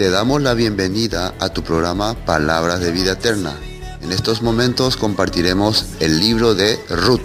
Te damos la bienvenida a tu programa Palabras de Vida Eterna. En estos momentos compartiremos el libro de Ruth.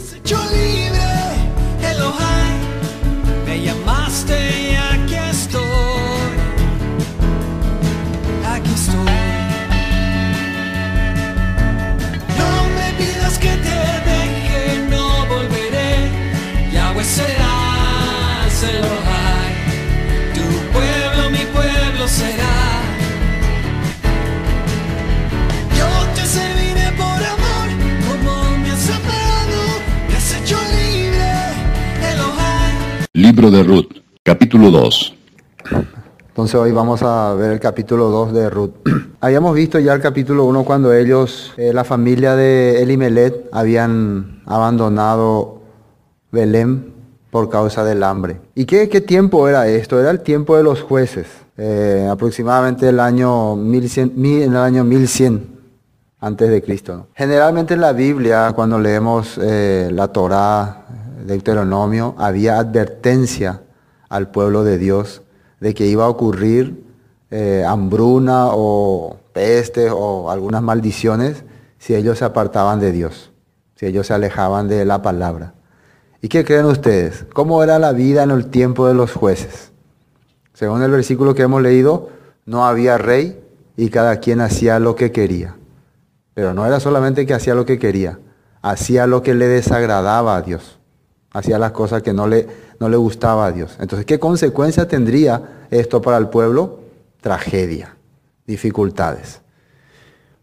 Libro de Ruth, capítulo 2. Entonces hoy vamos a ver el capítulo 2 de Ruth. Habíamos visto ya el capítulo 1 cuando ellos, eh, la familia de Elimelet, habían abandonado Belén por causa del hambre. ¿Y qué, tiempo era esto? Era el tiempo de los jueces, eh, aproximadamente el año 1100, en el año 1100 antes de Cristo. Generalmente en la Biblia, cuando leemos eh, la Torá, Deuteronomio, había advertencia al pueblo de Dios de que iba a ocurrir eh, hambruna o peste o algunas maldiciones si ellos se apartaban de Dios, si ellos se alejaban de la palabra. ¿Y qué creen ustedes? ¿Cómo era la vida en el tiempo de los jueces? Según el versículo que hemos leído, no había rey y cada quien hacía lo que quería. Pero no era solamente que hacía lo que quería, hacía lo que le desagradaba a Dios hacía las cosas que no le, no le gustaba a Dios. Entonces, ¿qué consecuencia tendría esto para el pueblo? Tragedia, dificultades.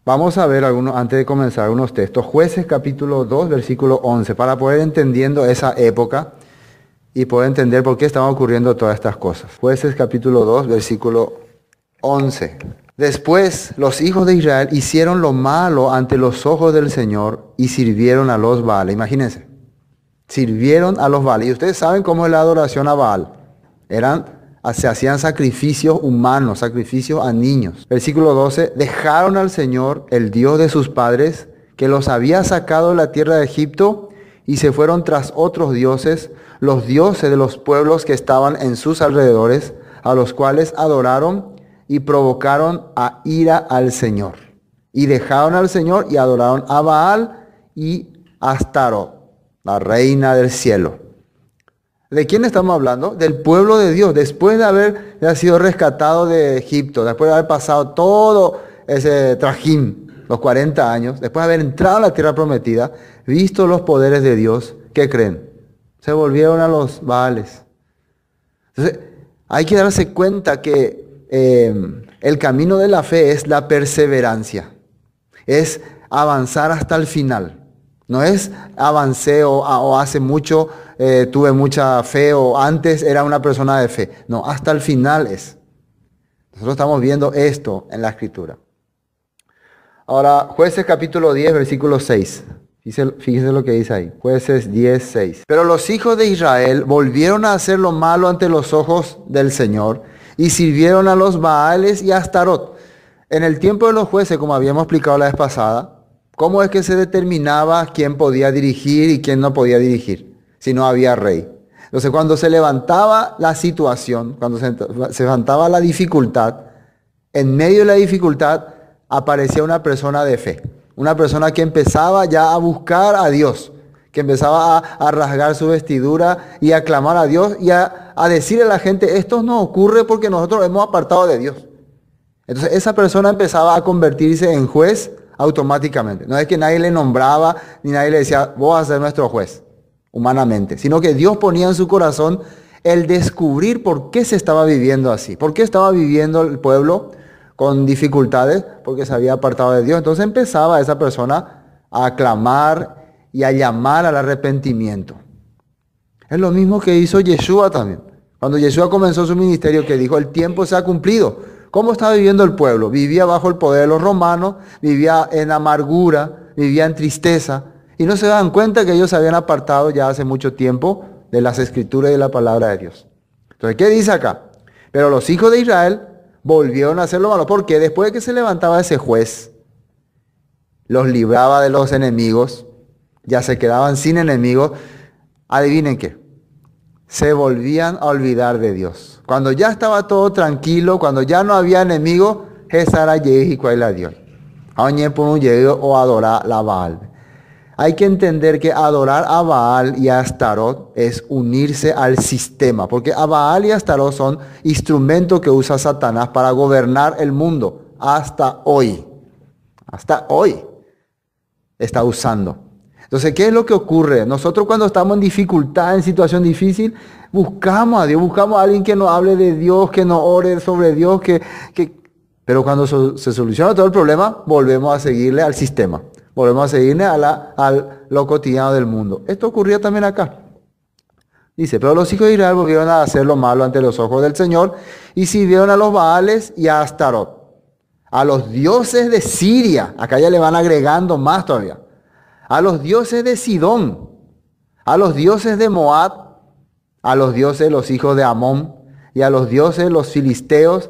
Vamos a ver algunos, antes de comenzar unos textos. Jueces capítulo 2, versículo 11, para poder entendiendo esa época y poder entender por qué estaban ocurriendo todas estas cosas. Jueces capítulo 2, versículo 11. Después los hijos de Israel hicieron lo malo ante los ojos del Señor y sirvieron a los bala. Imagínense sirvieron a los Baal. Y ustedes saben cómo es la adoración a Baal. Eran, se hacían sacrificios humanos, sacrificios a niños. Versículo 12, dejaron al Señor, el Dios de sus padres, que los había sacado de la tierra de Egipto, y se fueron tras otros dioses, los dioses de los pueblos que estaban en sus alrededores, a los cuales adoraron y provocaron a ira al Señor. Y dejaron al Señor y adoraron a Baal y Astarot la reina del cielo. ¿De quién estamos hablando? Del pueblo de Dios, después de haber sido rescatado de Egipto, después de haber pasado todo ese trajín, los 40 años, después de haber entrado a la tierra prometida, visto los poderes de Dios, ¿qué creen? Se volvieron a los baales. Entonces, hay que darse cuenta que em, el camino de la fe es la perseverancia, es avanzar hasta el final. No es avancé o, hace mucho eh, tuve mucha fe o antes era una persona de fe. No, hasta el final es. Nosotros estamos viendo esto en la escritura. Ahora, jueces capítulo 10, versículo 6. Fíjense lo que dice ahí. Jueces 10, 6. Pero los hijos de Israel volvieron a hacer lo malo ante los ojos del Señor y sirvieron a los Baales y a Astarot. En el tiempo de los jueces, como habíamos explicado la vez pasada, ¿Cómo es que se determinaba quién podía dirigir y quién no podía dirigir si no había rey? Entonces, cuando se levantaba la situación, cuando se, levantaba la dificultad, en medio de la dificultad aparecía una persona de fe, una persona que empezaba ya a buscar a Dios, que empezaba a, rasgar su vestidura y a clamar a Dios y a, a decirle a la gente, esto no ocurre porque nosotros hemos apartado de Dios. Entonces esa persona empezaba a convertirse en juez, automáticamente. No es que nadie le nombraba ni nadie le decía, vos vas a ser nuestro juez, humanamente, sino que Dios ponía en su corazón el descubrir por qué se estaba viviendo así, por qué estaba viviendo el pueblo con dificultades, porque se había apartado de Dios. Entonces empezaba esa persona a clamar y a llamar al arrepentimiento. Es lo mismo que hizo Yeshua también. Cuando Yeshua comenzó su ministerio, que dijo, el tiempo se ha cumplido ¿Cómo estaba viviendo el pueblo? Vivía bajo el poder de los romanos, vivía en amargura, vivía en tristeza. Y no se dan cuenta que ellos se habían apartado ya hace mucho tiempo de las escrituras y de la palabra de Dios. Entonces, ¿qué dice acá? Pero los hijos de Israel volvieron a hacer lo malo, porque después de que se levantaba ese juez, los libraba de los enemigos, ya se quedaban sin enemigos, adivinen qué, se volvían a olvidar de Dios. Cuando ya estaba todo tranquilo, cuando ya no había enemigo, Jezara llegó y o adorar la Baal. Hay que entender que adorar a Baal y a Astarot es unirse al sistema, porque a Baal y Astarot son instrumentos que usa Satanás para gobernar el mundo hasta hoy. Hasta hoy está usando. Entonces, ¿qué es lo que ocurre? Nosotros cuando estamos en dificultad, en situación difícil, Buscamos a Dios, buscamos a alguien que nos hable de Dios, que nos ore sobre Dios, que, pero cuando se soluciona todo el problema, volvemos a seguirle al sistema, volvemos a seguirle a, la, lo cotidiano del mundo. Esto ocurría también acá. Dice, pero los hijos de Israel volvieron a hacer lo malo ante los ojos del Señor y sirvieron a los Baales y a Astarot, a los dioses de Siria, acá ya le van agregando más todavía, a los dioses de Sidón, a los dioses de Moab a los dioses los hijos de Amón y a los dioses los filisteos,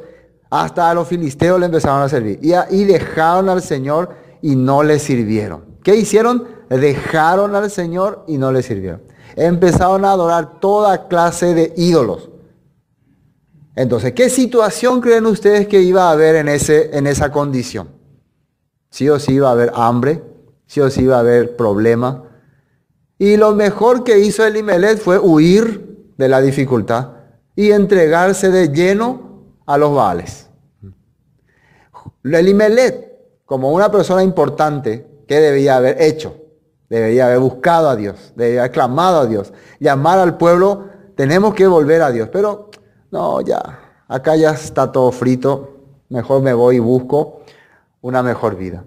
hasta a los filisteos le empezaron a servir. Y, dejaron al Señor y no le sirvieron. ¿Qué hicieron? Dejaron al Señor y no le sirvieron. Empezaron a adorar toda clase de ídolos. Entonces, ¿qué situación creen ustedes que iba a haber en, ese, en esa condición? Sí o sí iba a haber hambre, si o sí iba a haber problema. Y lo mejor que hizo Elimelech fue huir de la dificultad y entregarse de lleno a los vales. El como una persona importante, que debía haber hecho? Debía haber buscado a Dios, debería haber clamado a Dios, llamar al pueblo, tenemos que volver a Dios. Pero no, ya, acá ya está todo frito, mejor me voy y busco una mejor vida.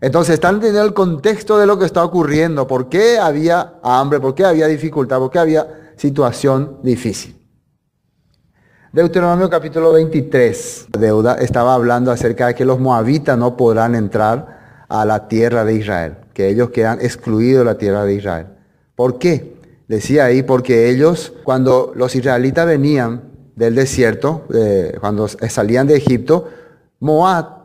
Entonces están entendiendo el contexto de lo que está ocurriendo, por qué había hambre, por qué había dificultad, por qué había situación difícil. Deuteronomio capítulo 23, deuda, estaba hablando acerca de que los moabitas no podrán entrar a la tierra de Israel, que ellos quedan excluidos de la tierra de Israel. ¿Por qué? Decía ahí, porque ellos, cuando los israelitas venían del desierto, eh, cuando salían de Egipto, Moab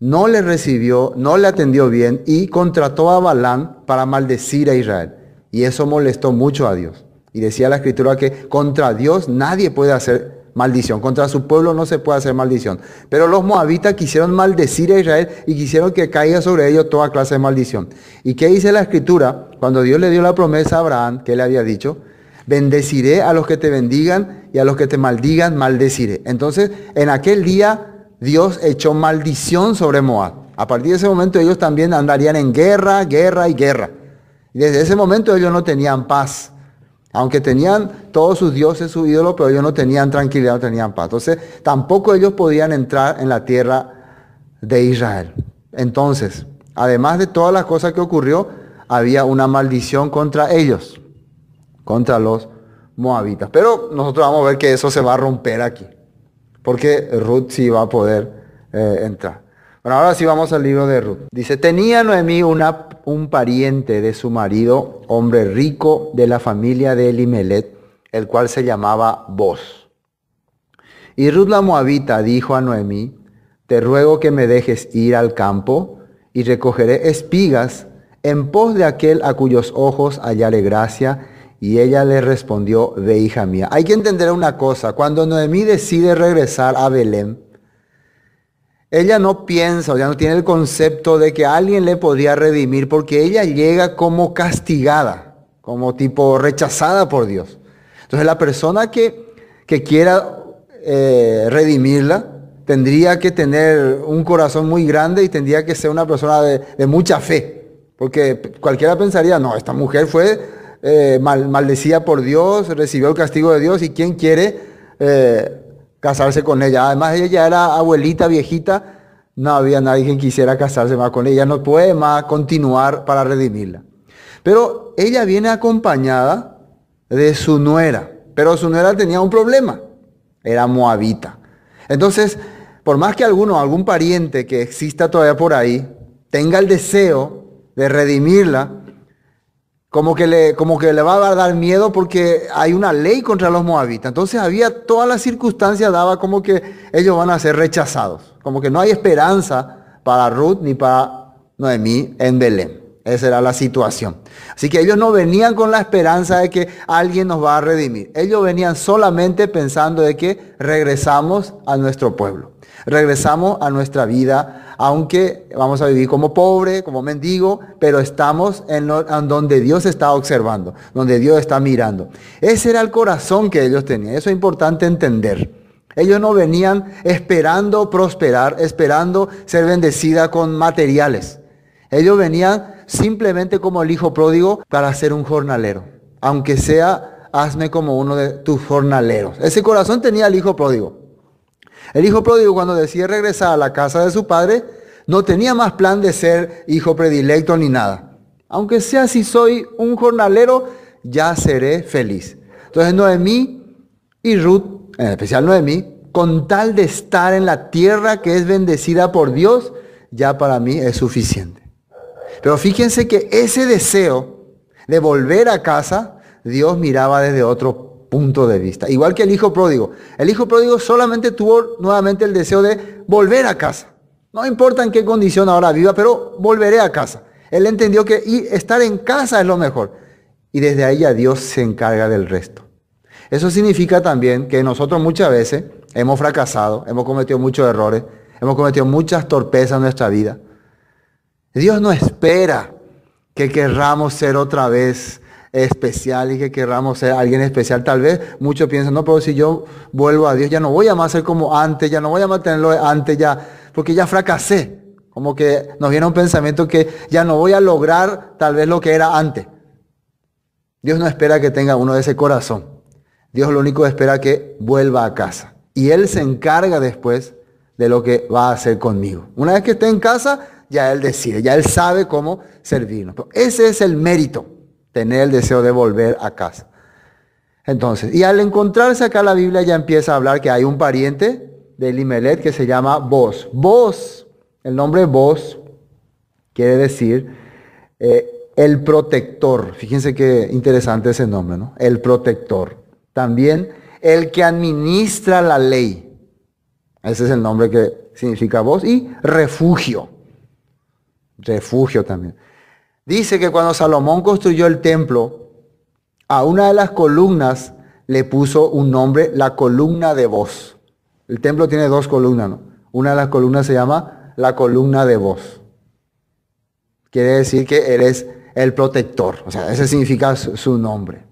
no le recibió, no le atendió bien y contrató a Balán para maldecir a Israel. Y eso molestó mucho a Dios. Y decía la escritura que contra Dios nadie puede hacer maldición, contra su pueblo no se puede hacer maldición. Pero los moabitas quisieron maldecir a Israel y quisieron que caiga sobre ellos toda clase de maldición. ¿Y qué dice la escritura cuando Dios le dio la promesa a Abraham, que le había dicho? Bendeciré a los que te bendigan y a los que te maldigan, maldeciré. Entonces, en aquel día Dios echó maldición sobre Moab. A partir de ese momento ellos también andarían en guerra, guerra y guerra. Y desde ese momento ellos no tenían paz. Aunque tenían todos sus dioses, su ídolo, pero ellos no tenían tranquilidad, no tenían paz. Entonces, tampoco ellos podían entrar en la tierra de Israel. Entonces, además de todas las cosas que ocurrió, había una maldición contra ellos, contra los moabitas. Pero nosotros vamos a ver que eso se va a romper aquí, porque Ruth sí va a poder eh, entrar. Bueno, ahora sí vamos al libro de Ruth. Dice, tenía Noemí una un pariente de su marido, hombre rico de la familia de Elimelet, el cual se llamaba Boz. Y Ruth la Moabita dijo a Noemí, te ruego que me dejes ir al campo y recogeré espigas en pos de aquel a cuyos ojos hallaré gracia. Y ella le respondió, De hija mía. Hay que entender una cosa, cuando Noemí decide regresar a Belén, ella no piensa, o sea, no tiene el concepto de que alguien le podría redimir porque ella llega como castigada, como tipo rechazada por Dios. Entonces la persona que, quiera eh, redimirla tendría que tener un corazón muy grande y tendría que ser una persona de, mucha fe. Porque cualquiera pensaría, no, esta mujer fue eh, maldecida por Dios, recibió el castigo de Dios y ¿quién quiere? Eh, casarse con ella. Además, ella era abuelita, viejita, no había nadie que quisiera casarse más con ella, no puede más continuar para redimirla. Pero ella viene acompañada de su nuera, pero su nuera tenía un problema, era moabita. Entonces, por más que alguno, algún pariente que exista todavía por ahí, tenga el deseo de redimirla, como que le, como que le va a dar miedo porque hay una ley contra los moabitas. Entonces había todas las circunstancias, daba como que ellos van a ser rechazados, como que no hay esperanza para Ruth ni para Noemí en Belén. Esa era la situación. Así que ellos no venían con la esperanza de que alguien nos va a redimir. Ellos venían solamente pensando de que regresamos a nuestro pueblo. Regresamos a nuestra vida, aunque vamos a vivir como pobre, como mendigo, pero estamos en, donde Dios está observando, donde Dios está mirando. Ese era el corazón que ellos tenían. Eso es importante entender. Ellos no venían esperando prosperar, esperando ser bendecida con materiales. Ellos venían simplemente como el hijo pródigo para ser un jornalero. Aunque sea, hazme como uno de tus jornaleros. Ese corazón tenía el hijo pródigo. El hijo pródigo cuando decía regresar a la casa de su padre, no tenía más plan de ser hijo predilecto ni nada. Aunque sea si soy un jornalero, ya seré feliz. Entonces Noemí y Ruth, en especial Noemí, con tal de estar en la tierra que es bendecida por Dios, ya para mí es suficiente. Pero fíjense que ese deseo de volver a casa, Dios miraba desde otro punto de vista. Igual que el hijo pródigo. El hijo pródigo solamente tuvo nuevamente el deseo de volver a casa. No importa en qué condición ahora viva, pero volveré a casa. Él entendió que estar en casa es lo mejor. Y desde ahí ya Dios se encarga del resto. Eso significa también que nosotros muchas veces hemos fracasado, hemos cometido muchos errores, hemos cometido muchas torpezas en nuestra vida. Dios no espera que querramos ser otra vez especial y que querramos ser alguien especial. Tal vez muchos piensan, no, pero si yo vuelvo a Dios, ya no voy a más ser como antes, ya no voy a mantenerlo antes, ya, porque ya fracasé. Como que nos viene un pensamiento que ya no voy a lograr tal vez lo que era antes. Dios no espera que tenga uno de ese corazón. Dios lo único que espera que vuelva a casa. Y Él se encarga después de lo que va a hacer conmigo. Una vez que esté en casa, ya Él decide, ya Él sabe cómo servirnos. ese es el mérito, tener el deseo de volver a casa. Entonces, y al encontrarse acá la Biblia ya empieza a hablar que hay un pariente de Limelet que se llama Vos. Vos, el nombre Vos quiere decir eh, el protector. Fíjense qué interesante ese nombre, ¿no? El protector. También el que administra la ley. Ese es el nombre que significa voz. Y refugio refugio también. Dice que cuando Salomón construyó el templo, a una de las columnas le puso un nombre, la columna de voz. El templo tiene dos columnas, ¿no? Una de las columnas se llama la columna de voz. Quiere decir que eres el protector. O sea, ese significa su nombre.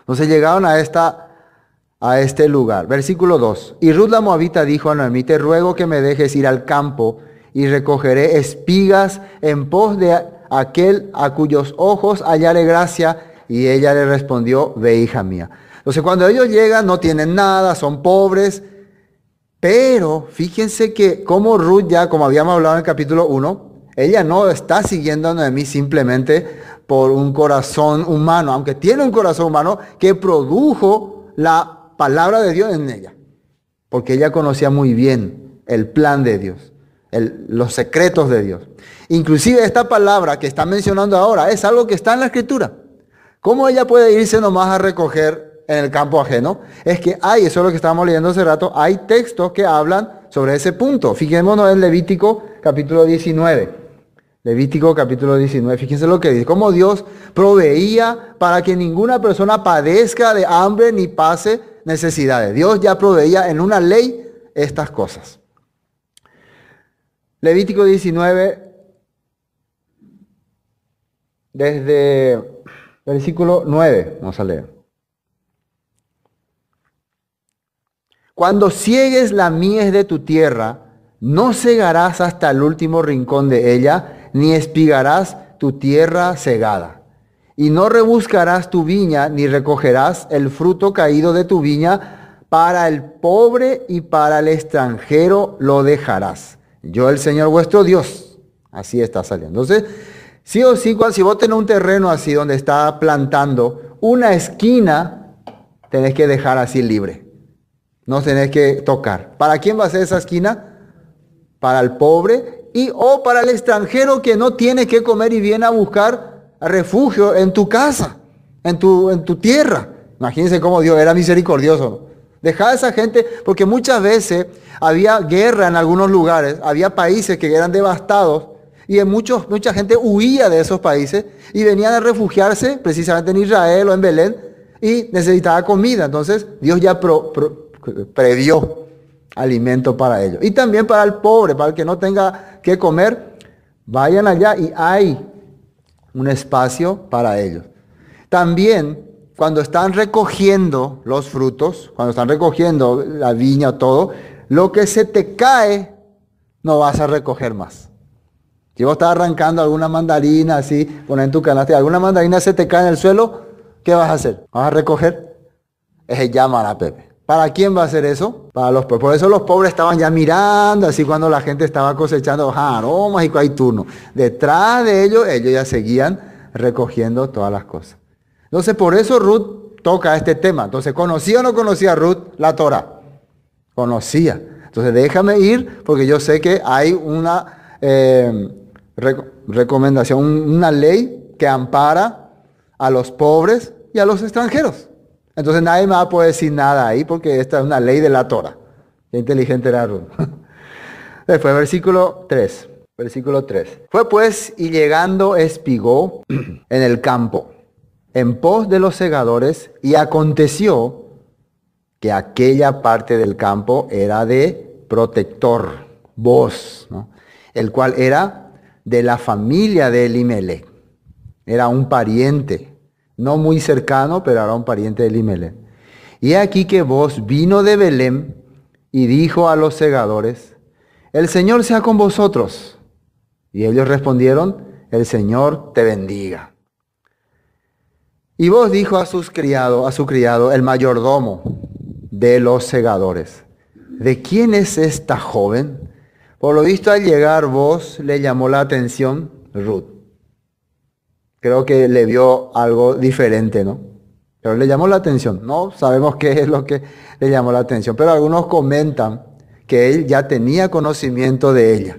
Entonces llegaron a, esta, a este lugar. Versículo 2. Y Ruth la Moabita dijo a Noemí, te ruego que me dejes ir al campo y recogeré espigas en pos de aquel a cuyos ojos hallaré gracia. Y ella le respondió, ve hija mía. Entonces cuando ellos llegan no tienen nada, son pobres, pero fíjense que como Ruth ya, como habíamos hablado en el capítulo 1, ella no está siguiendo a Noemí simplemente por un corazón humano, aunque tiene un corazón humano que produjo la palabra de Dios en ella, porque ella conocía muy bien el plan de Dios los secretos de Dios. Inclusive esta palabra que está mencionando ahora es algo que está en la escritura. ¿Cómo ella puede irse nomás a recoger en el campo ajeno? Es que hay, eso es lo que estábamos leyendo hace rato, hay textos que hablan sobre ese punto. Fijémonos en Levítico capítulo 19. Levítico capítulo 19, fíjense lo que dice, Como Dios proveía para que ninguna persona padezca de hambre ni pase necesidades. Dios ya proveía en una ley estas cosas. Levítico 19, desde versículo 9, vamos a leer. Cuando ciegues la mies de tu tierra, no cegarás hasta el último rincón de ella, ni espigarás tu tierra cegada. Y no rebuscarás tu viña, ni recogerás el fruto caído de tu viña, para el pobre y para el extranjero lo dejarás. Yo el Señor vuestro Dios. Así está saliendo. Entonces, sí o sí, cuando, si vos tenés un terreno así donde está plantando una esquina, tenés que dejar así libre. No tenés que tocar. ¿Para quién va a ser esa esquina? Para el pobre y o para el extranjero que no tiene que comer y viene a buscar refugio en tu casa, en tu, en tu tierra. Imagínense cómo Dios era misericordioso. Dejaba a esa gente, porque muchas veces había guerra en algunos lugares, había países que eran devastados y muchos, mucha gente huía de esos países y venían a refugiarse precisamente en Israel o en Belén y necesitaba comida. Entonces Dios ya previó alimento para ellos. Y también para el pobre, para el que no tenga que comer, vayan allá y hay un espacio para ellos. También cuando están recogiendo los frutos, cuando están recogiendo la viña, o todo, lo que se te cae, no vas a recoger más. Si vos estás arrancando alguna mandarina así, poner en tu canasta, alguna mandarina se te cae en el suelo, ¿qué vas a hacer? ¿Vas a recoger? Es llama a Pepe. ¿Para quién va a hacer eso? Para los pobres. Por eso los pobres estaban ya mirando, así cuando la gente estaba cosechando aromas y hay turno. Detrás de ellos, ellos ya seguían recogiendo todas las cosas. Entonces, por eso Ruth toca este tema. Entonces, ¿conocía o no conocía Ruth la Torah? Conocía. Entonces, déjame ir porque yo sé que hay una eh, recomendación, una ley que ampara a los pobres y a los extranjeros. Entonces, nadie me va a poder decir nada ahí porque esta es una ley de la Torah. Qué inteligente era Ruth. Después, versículo 3. Versículo 3. Fue pues y llegando espigó en el campo en pos de los segadores y aconteció que aquella parte del campo era de protector, vos, el cual era de la familia de Elimelech. Era un pariente, no muy cercano, pero era un pariente de Elimelech. Y aquí que vos vino de Belén y dijo a los segadores, el Señor sea con vosotros. Y ellos respondieron, el Señor te bendiga. Y vos dijo a sus criados, a su criado, el mayordomo de los segadores. ¿De quién es esta joven? Por lo visto al llegar vos le llamó la atención Ruth. Creo que le vio algo diferente, ¿no? Pero le llamó la atención. No sabemos qué es lo que le llamó la atención. Pero algunos comentan que él ya tenía conocimiento de ella.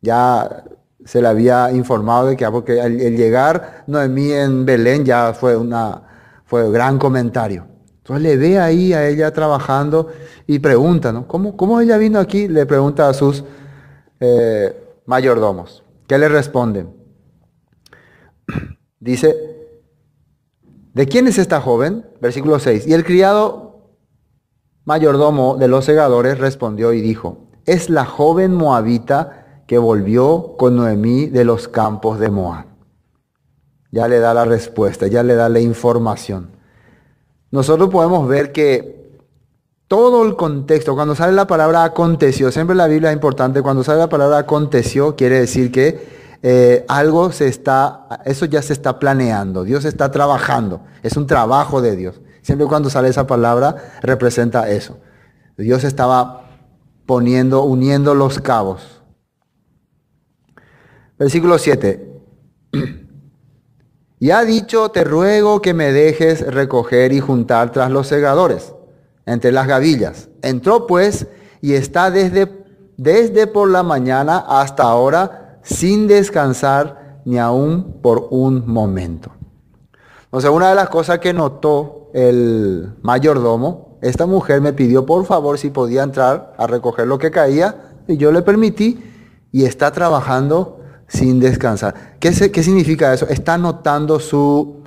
Ya se le había informado de que, ah, el al, llegar Noemí en Belén ya fue, una, fue un gran comentario. Entonces le ve ahí a ella trabajando y pregunta, ¿Cómo, ella vino aquí? Le pregunta a sus eh, mayordomos. ¿Qué le responden? Dice, ¿de quién es esta joven? Versículo 6. Y el criado mayordomo de los segadores respondió y dijo, es la joven moabita que volvió con Noemí de los campos de Moab. Ya le da la respuesta, ya le da la información. Nosotros podemos ver que todo el contexto, cuando sale la palabra aconteció, siempre la Biblia es importante, cuando sale la palabra aconteció, quiere decir que eh, algo se está, eso ya se está planeando, Dios está trabajando, es un trabajo de Dios. Siempre cuando sale esa palabra representa eso. Dios estaba poniendo, uniendo los cabos, Versículo 7. Y ha dicho, te ruego que me dejes recoger y juntar tras los segadores, entre las gavillas. Entró pues y está desde, desde por la mañana hasta ahora sin descansar ni aún por un momento. O sea, una de las cosas que notó el mayordomo, esta mujer me pidió por favor si podía entrar a recoger lo que caía y yo le permití y está trabajando sin descansar. ¿Qué, significa eso? Está notando su,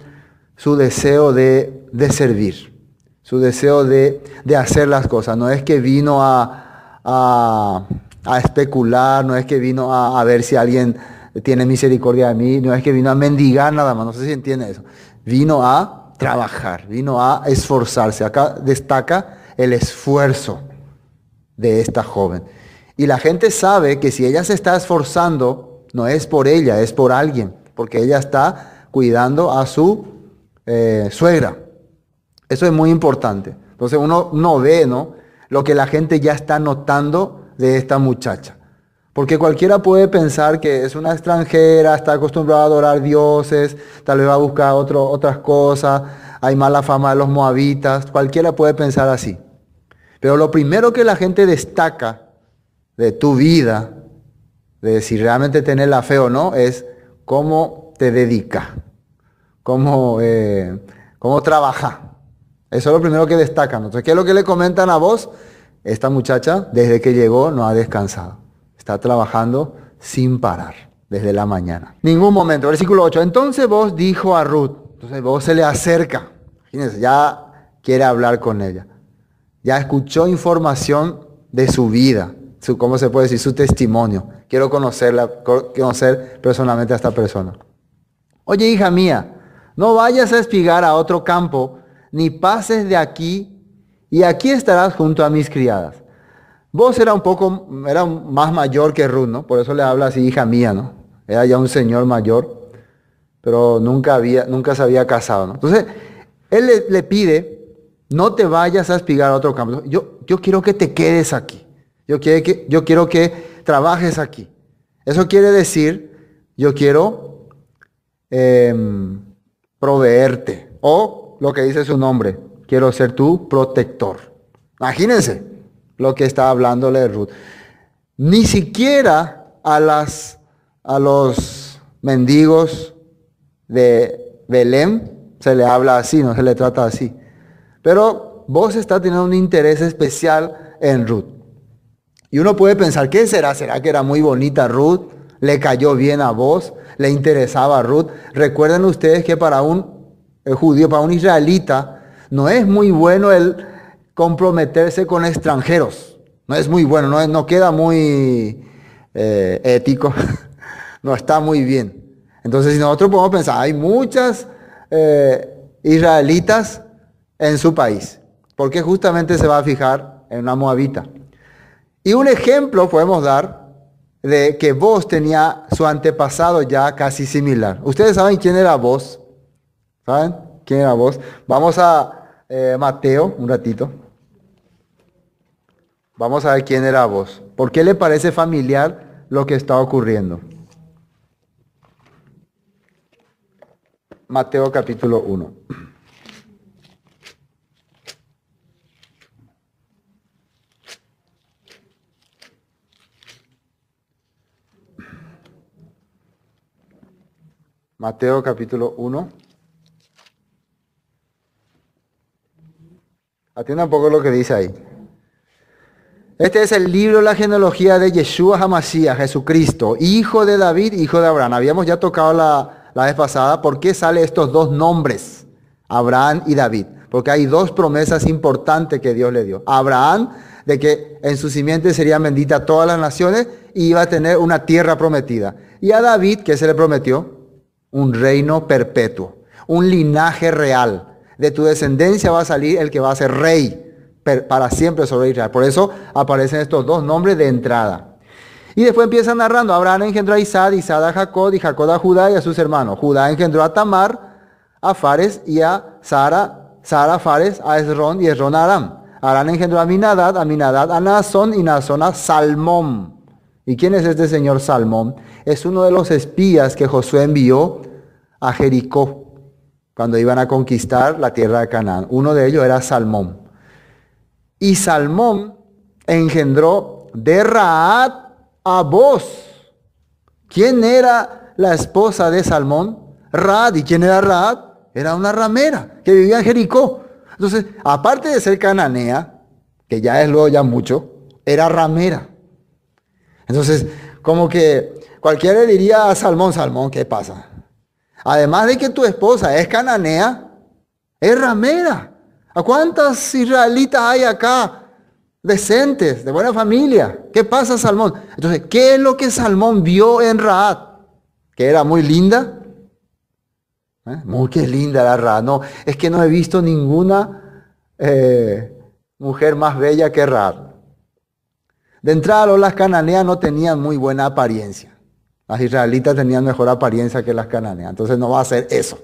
su deseo de, servir, su deseo de, hacer las cosas. No es que vino a, a, especular, no es que vino a, a ver si alguien tiene misericordia de mí, no es que vino a mendigar nada más, no sé si entiende eso. Vino a trabajar, vino a esforzarse. Acá destaca el esfuerzo de esta joven. Y la gente sabe que si ella se está esforzando, no es por ella, es por alguien, porque ella está cuidando a su eh, suegra. Eso es muy importante. Entonces uno no ve, ¿no? Lo que la gente ya está notando de esta muchacha. Porque cualquiera puede pensar que es una extranjera, está acostumbrada a adorar dioses, tal vez va a buscar otras cosas, hay mala fama de los moabitas, cualquiera puede pensar así. Pero lo primero que la gente destaca de tu vida de si realmente tener la fe o no, es cómo te dedica, cómo, eh, cómo trabaja. Eso es lo primero que destacan. Entonces, ¿qué es lo que le comentan a vos? Esta muchacha, desde que llegó, no ha descansado. Está trabajando sin parar desde la mañana. Ningún momento. Versículo 8. Entonces vos dijo a Ruth, entonces vos se le acerca. Imagínense, ya quiere hablar con ella. Ya escuchó información de su vida su, ¿cómo se puede decir? Su testimonio. Quiero conocerla, conocer personalmente a esta persona. Oye, hija mía, no vayas a espigar a otro campo, ni pases de aquí, y aquí estarás junto a mis criadas. Vos era un poco, era más mayor que Ruth, ¿no? Por eso le habla así, hija mía, ¿no? Era ya un señor mayor, pero nunca, había, nunca se había casado, ¿no? Entonces, él le, pide, no te vayas a espigar a otro campo. Yo, yo quiero que te quedes aquí. Yo quiero que, yo quiero que trabajes aquí. Eso quiere decir, yo quiero em, proveerte. O lo que dice su nombre, quiero ser tu protector. Imagínense lo que está hablándole Ruth. Ni siquiera a, las, a los mendigos de Belén se le habla así, no se le trata así. Pero vos está teniendo un interés especial en Ruth. Y uno puede pensar, ¿qué será? ¿Será que era muy bonita Ruth? ¿Le cayó bien a vos? ¿Le interesaba Ruth? Recuerden ustedes que para un eh, judío, para un israelita, no es muy bueno el comprometerse con extranjeros. No es muy bueno, no, queda muy eh, ético, no está muy bien. Entonces, si nosotros podemos pensar, hay muchas eh, israelitas en su país. porque justamente se va a fijar en una moabita? Y un ejemplo podemos dar de que Vos tenía su antepasado ya casi similar. Ustedes saben quién era Vos. ¿Saben quién era Vos? Vamos a eh, Mateo un ratito. Vamos a ver quién era Vos. ¿Por qué le parece familiar lo que está ocurriendo? Mateo capítulo 1. Mateo capítulo 1. Atienda un poco lo que dice ahí. Este es el libro, la genealogía de Yeshua Hamasía, Jesucristo, hijo de David, hijo de Abraham. Habíamos ya tocado la, vez pasada por qué salen estos dos nombres, Abraham y David. Porque hay dos promesas importantes que Dios le dio. Abraham, de que en su simiente serían benditas todas las naciones y iba a tener una tierra prometida. Y a David, que se le prometió, un reino perpetuo, un linaje real. De tu descendencia va a salir el que va a ser rey para siempre sobre Israel. Por eso aparecen estos dos nombres de entrada. Y después empieza narrando, Abraham engendró a Isaac, Isaac a Jacob, y Jacob a Judá y a sus hermanos. Judá engendró a Tamar, a Fares y a Sara, Sara a Fares, a Esrón y Esrón a Aram. Aram engendró a Minadad, a Minadad a Nazón y Nazón a Salmón. ¿Y quién es este señor Salmón? Es uno de los espías que Josué envió a Jericó cuando iban a conquistar la tierra de Canaán. Uno de ellos era Salmón. Y Salmón engendró de Raad a Boz. ¿Quién era la esposa de Salmón? Raad. ¿Y quién era Raad? Era una ramera que vivía en Jericó. Entonces, aparte de ser cananea, que ya es luego ya mucho, era ramera. Entonces, como que cualquiera le diría a Salmón, Salmón, ¿qué pasa? Además de que tu esposa es cananea, es ramera. ¿A cuántas israelitas hay acá? Decentes, de buena familia. ¿Qué pasa, Salmón? Entonces, ¿qué es lo que Salmón vio en Raad? Que era muy linda. ¿Eh? Muy que linda la Raad. No, es que no he visto ninguna eh, mujer más bella que Raad. De entrada, las cananeas no tenían muy buena apariencia. Las israelitas tenían mejor apariencia que las cananeas. Entonces no va a ser eso.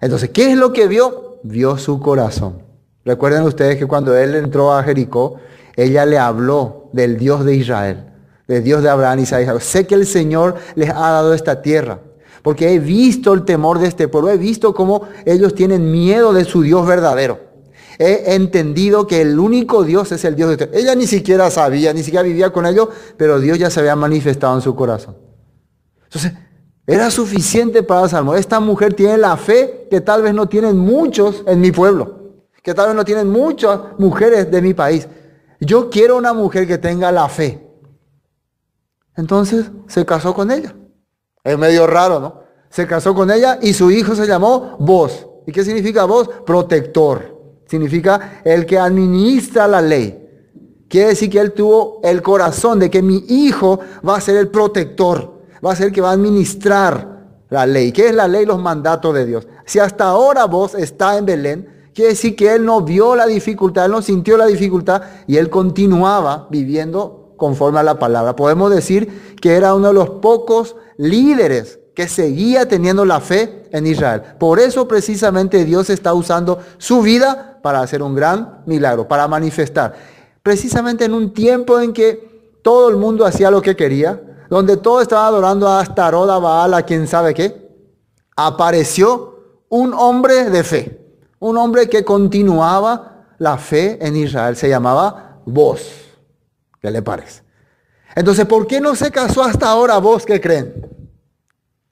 Entonces, ¿qué es lo que vio? Vio su corazón. Recuerden ustedes que cuando él entró a Jericó, ella le habló del Dios de Israel, del Dios de Abraham, y Sé que el Señor les ha dado esta tierra, porque he visto el temor de este pueblo, he visto cómo ellos tienen miedo de su Dios verdadero he entendido que el único Dios es el Dios de ustedes. Ella ni siquiera sabía, ni siquiera vivía con ellos, pero Dios ya se había manifestado en su corazón. Entonces, era suficiente para Salmo. Esta mujer tiene la fe que tal vez no tienen muchos en mi pueblo, que tal vez no tienen muchas mujeres de mi país. Yo quiero una mujer que tenga la fe. Entonces se casó con ella. Es medio raro, ¿no? Se casó con ella y su hijo se llamó Vos. ¿Y qué significa Vos? Protector. Significa el que administra la ley. Quiere decir que él tuvo el corazón de que mi hijo va a ser el protector, va a ser el que va a administrar la ley. ¿Qué es la ley? Los mandatos de Dios. Si hasta ahora vos está en Belén, quiere decir que él no vio la dificultad, él no sintió la dificultad y él continuaba viviendo conforme a la palabra. Podemos decir que era uno de los pocos líderes que seguía teniendo la fe en Israel. Por eso precisamente Dios está usando su vida para hacer un gran milagro, para manifestar. Precisamente en un tiempo en que todo el mundo hacía lo que quería, donde todo estaba adorando a Astaroth, a Baal, a quien sabe qué, apareció un hombre de fe, un hombre que continuaba la fe en Israel. Se llamaba Vos. ¿Qué le parece? Entonces, ¿por qué no se casó hasta ahora vos que creen?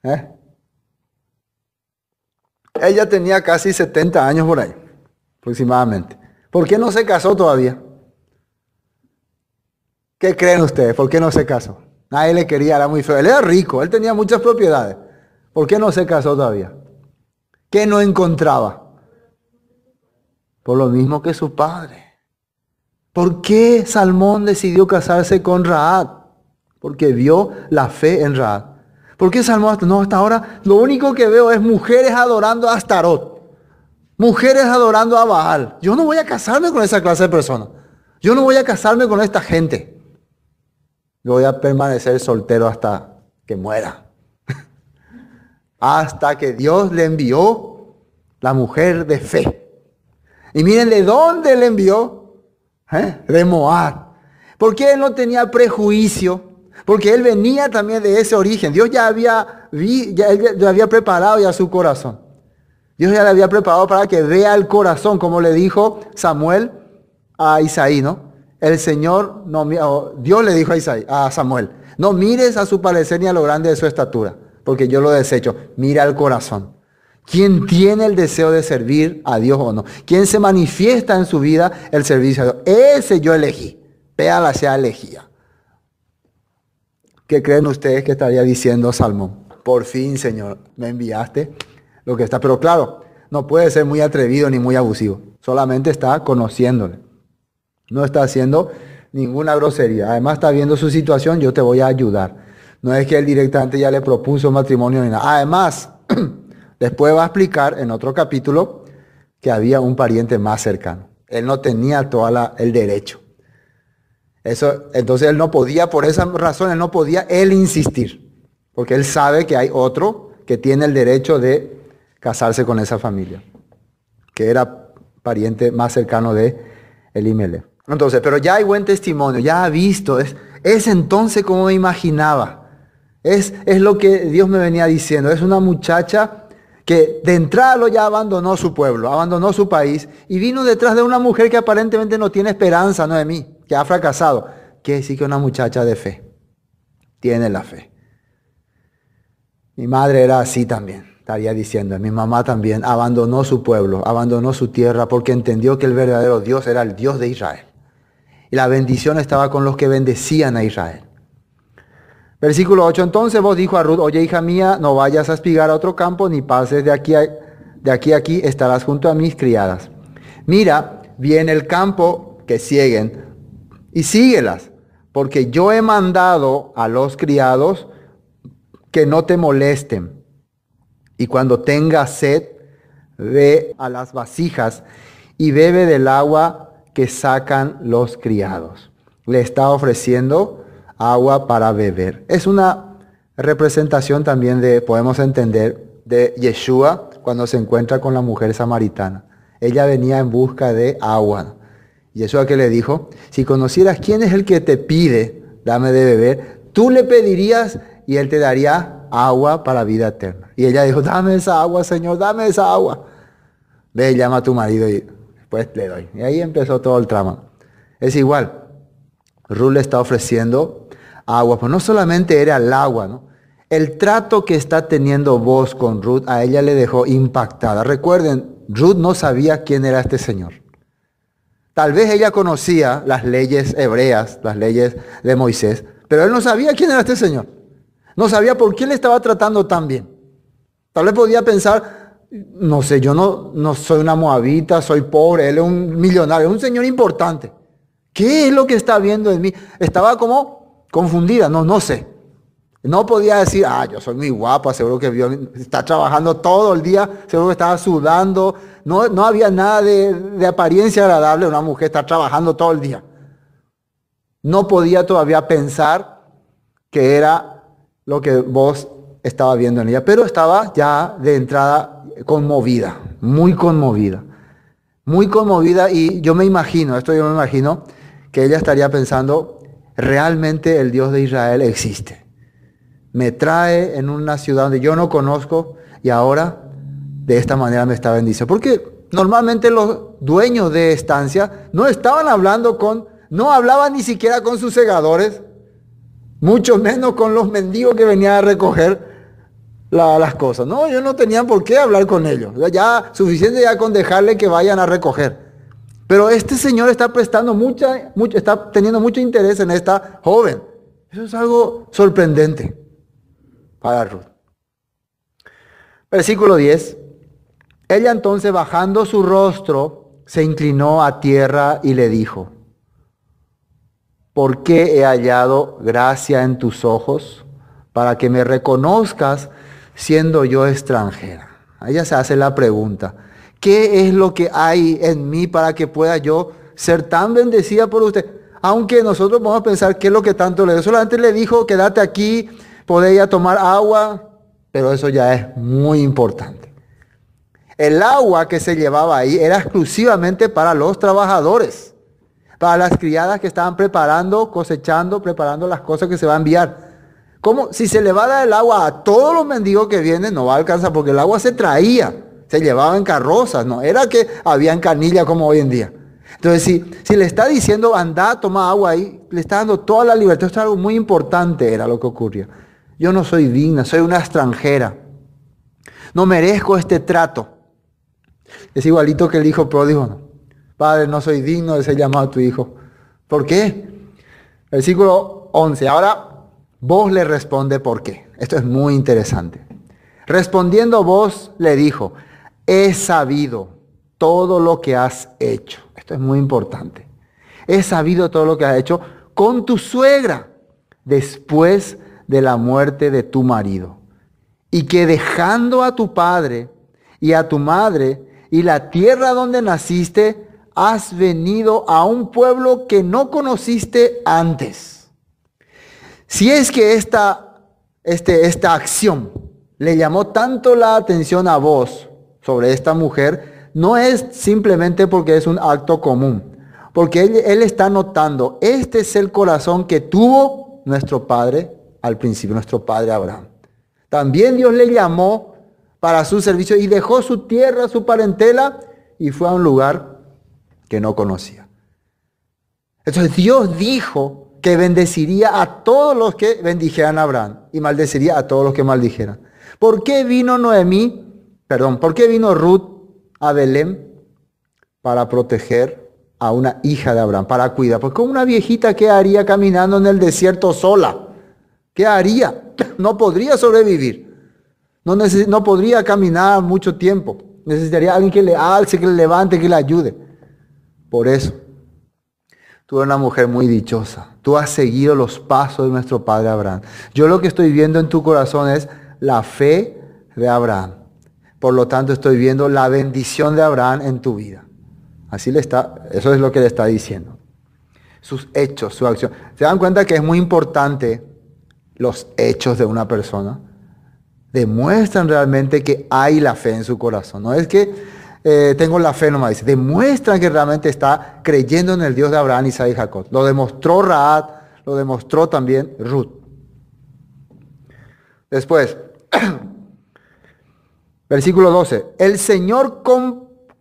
¿Eh? Ella tenía casi 70 años por ahí, aproximadamente. ¿Por qué no se casó todavía? ¿Qué creen ustedes? ¿Por qué no se casó? Nadie le quería, era muy feo. Él era rico, él tenía muchas propiedades. ¿Por qué no se casó todavía? ¿Qué no encontraba? Por lo mismo que su padre. ¿Por qué Salmón decidió casarse con Raad? Porque vio la fe en Raad. ¿Por qué salmó hasta? No, hasta ahora lo único que veo es mujeres adorando a Astarot. Mujeres adorando a Baal. Yo no voy a casarme con esa clase de personas. Yo no voy a casarme con esta gente. Yo voy a permanecer soltero hasta que muera. hasta que Dios le envió la mujer de fe. Y miren de dónde le envió. ¿eh? De Moab. Porque él no tenía prejuicio porque él venía también de ese origen. Dios ya había, había preparado ya su corazón. Dios ya le había preparado para que vea el corazón, como le dijo Samuel a Isaí, ¿no? El Señor, no, Dios le dijo a, a Samuel, no mires a su parecer ni a lo grande de su estatura, porque yo lo desecho. Mira el corazón. ¿Quién tiene el deseo de servir a Dios o no? ¿Quién se manifiesta en su vida el servicio a Dios? Ese yo elegí. Vea sea elegida. ¿Qué creen ustedes que estaría diciendo Salmón? Por fin, Señor, me enviaste lo que está. Pero claro, no puede ser muy atrevido ni muy abusivo. Solamente está conociéndole. No está haciendo ninguna grosería. Además está viendo su situación, yo te voy a ayudar. No es que el directante ya le propuso matrimonio ni nada. Además, después va a explicar en otro capítulo que había un pariente más cercano. Él no tenía todo el derecho entonces él no podía, por esa razón, él no podía él insistir, porque él sabe que hay otro que tiene el derecho de casarse con esa familia, que era pariente más cercano de Elimelech. Entonces, pero ya hay buen testimonio, ya ha visto, es, entonces como me imaginaba, es, es lo que Dios me venía diciendo, es una muchacha que de entrada ya abandonó su pueblo, abandonó su país y vino detrás de una mujer que aparentemente no tiene esperanza, no de mí que ha fracasado, que decir que una muchacha de fe tiene la fe. Mi madre era así también, estaría diciendo. Mi mamá también abandonó su pueblo, abandonó su tierra porque entendió que el verdadero Dios era el Dios de Israel. Y la bendición estaba con los que bendecían a Israel. Versículo 8, entonces vos dijo a Ruth, oye hija mía, no vayas a espigar a otro campo ni pases de aquí a, de aquí, aquí, estarás junto a mis criadas. Mira, ...viene el campo que siguen y síguelas, porque yo he mandado a los criados que no te molesten. Y cuando tengas sed, ve a las vasijas y bebe del agua que sacan los criados. Le está ofreciendo agua para beber. Es una representación también de, podemos entender, de Yeshua cuando se encuentra con la mujer samaritana. Ella venía en busca de agua. Y eso a qué le dijo, si conocieras quién es el que te pide, dame de beber, tú le pedirías y él te daría agua para vida eterna. Y ella dijo, dame esa agua, Señor, dame esa agua. Ve, llama a tu marido y después pues le doy. Y ahí empezó todo el trama. Es igual, Ruth le está ofreciendo agua, pues no solamente era el agua, ¿no? El trato que está teniendo vos con Ruth a ella le dejó impactada. Recuerden, Ruth no sabía quién era este señor. Tal vez ella conocía las leyes hebreas, las leyes de Moisés, pero él no sabía quién era este señor. No sabía por quién le estaba tratando tan bien. Tal vez podía pensar, no sé, yo no, no soy una moabita, soy pobre, él es un millonario, es un señor importante. ¿Qué es lo que está viendo en mí? Estaba como confundida, no, no sé. No podía decir, ah, yo soy muy guapa, seguro que vio, está trabajando todo el día, seguro que estaba sudando. No, no había nada de, apariencia agradable, una mujer está trabajando todo el día. No podía todavía pensar que era lo que vos estaba viendo en ella, pero estaba ya de entrada conmovida, muy conmovida, muy conmovida y yo me imagino, esto yo me imagino, que ella estaría pensando, realmente el Dios de Israel existe me trae en una ciudad donde yo no conozco y ahora de esta manera me está bendiciendo. Porque normalmente los dueños de estancia no estaban hablando con, no hablaban ni siquiera con sus segadores, mucho menos con los mendigos que venían a recoger las cosas. No, ellos no tenían por qué hablar con ellos. Ya suficiente ya con dejarle que vayan a recoger. Pero este señor está prestando mucha, mucho, está teniendo mucho interés en esta joven. Eso es algo sorprendente para Ruth. Versículo 10. Ella entonces bajando su rostro, se inclinó a tierra y le dijo, ¿por qué he hallado gracia en tus ojos para que me reconozcas siendo yo extranjera? Ella se hace la pregunta, ¿qué es lo que hay en mí para que pueda yo ser tan bendecida por usted? Aunque nosotros vamos a pensar qué es lo que tanto le dio. Solamente le dijo, quédate aquí, podía tomar agua, pero eso ya es muy importante. El agua que se llevaba ahí era exclusivamente para los trabajadores, para las criadas que estaban preparando, cosechando, preparando las cosas que se va a enviar. Como si se le va a dar el agua a todos los mendigos que vienen, no va a alcanzar porque el agua se traía, se llevaba en carrozas, no era que había en canilla como hoy en día. Entonces, si, si le está diciendo anda, toma agua ahí, le está dando toda la libertad, esto es algo muy importante, era lo que ocurría yo no soy digna, soy una extranjera, no merezco este trato. Es igualito que el hijo pródigo. Padre, no soy digno de ser llamado a tu hijo. ¿Por qué? Versículo 11. Ahora vos le responde por qué. Esto es muy interesante. Respondiendo vos le dijo, he sabido todo lo que has hecho. Esto es muy importante. He sabido todo lo que has hecho con tu suegra después de la muerte de tu marido. Y que dejando a tu padre y a tu madre y la tierra donde naciste, has venido a un pueblo que no conociste antes. Si es que esta, este, esta acción le llamó tanto la atención a vos sobre esta mujer, no es simplemente porque es un acto común, porque él, él está notando, este es el corazón que tuvo nuestro Padre al principio, nuestro padre Abraham. También Dios le llamó para su servicio y dejó su tierra, su parentela y fue a un lugar que no conocía. Entonces Dios dijo que bendeciría a todos los que bendijeran a Abraham y maldeciría a todos los que maldijeran. ¿Por qué vino Noemí, perdón, por qué vino Ruth a Belén? Para proteger a una hija de Abraham, para cuidar. Porque como una viejita que haría caminando en el desierto sola. ¿Qué haría? No podría sobrevivir. No, no podría caminar mucho tiempo. Necesitaría alguien que le alce, que le levante, que le ayude. Por eso, tú eres una mujer muy dichosa. Tú has seguido los pasos de nuestro padre Abraham. Yo lo que estoy viendo en tu corazón es la fe de Abraham. Por lo tanto, estoy viendo la bendición de Abraham en tu vida. Así le está, eso es lo que le está diciendo. Sus hechos, su acción. Se dan cuenta que es muy importante los hechos de una persona demuestran realmente que hay la fe en su corazón. No es que eh, tengo la fe nomás, dice, demuestran que realmente está creyendo en el Dios de Abraham, Isaac y Jacob. Lo demostró Raad, lo demostró también Ruth. Después, versículo 12, el Señor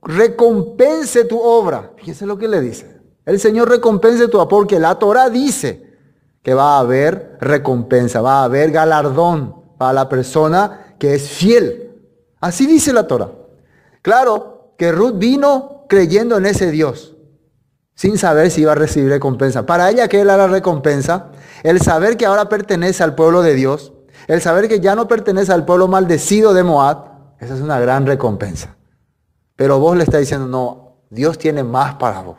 recompense tu obra. Fíjense lo que le dice. El Señor recompense tu obra, porque la Torah dice, que va a haber recompensa, va a haber galardón para la persona que es fiel. Así dice la Torah. Claro que Ruth vino creyendo en ese Dios, sin saber si iba a recibir recompensa. Para ella, que era la recompensa? El saber que ahora pertenece al pueblo de Dios, el saber que ya no pertenece al pueblo maldecido de Moab, esa es una gran recompensa. Pero vos le estás diciendo, no, Dios tiene más para vos.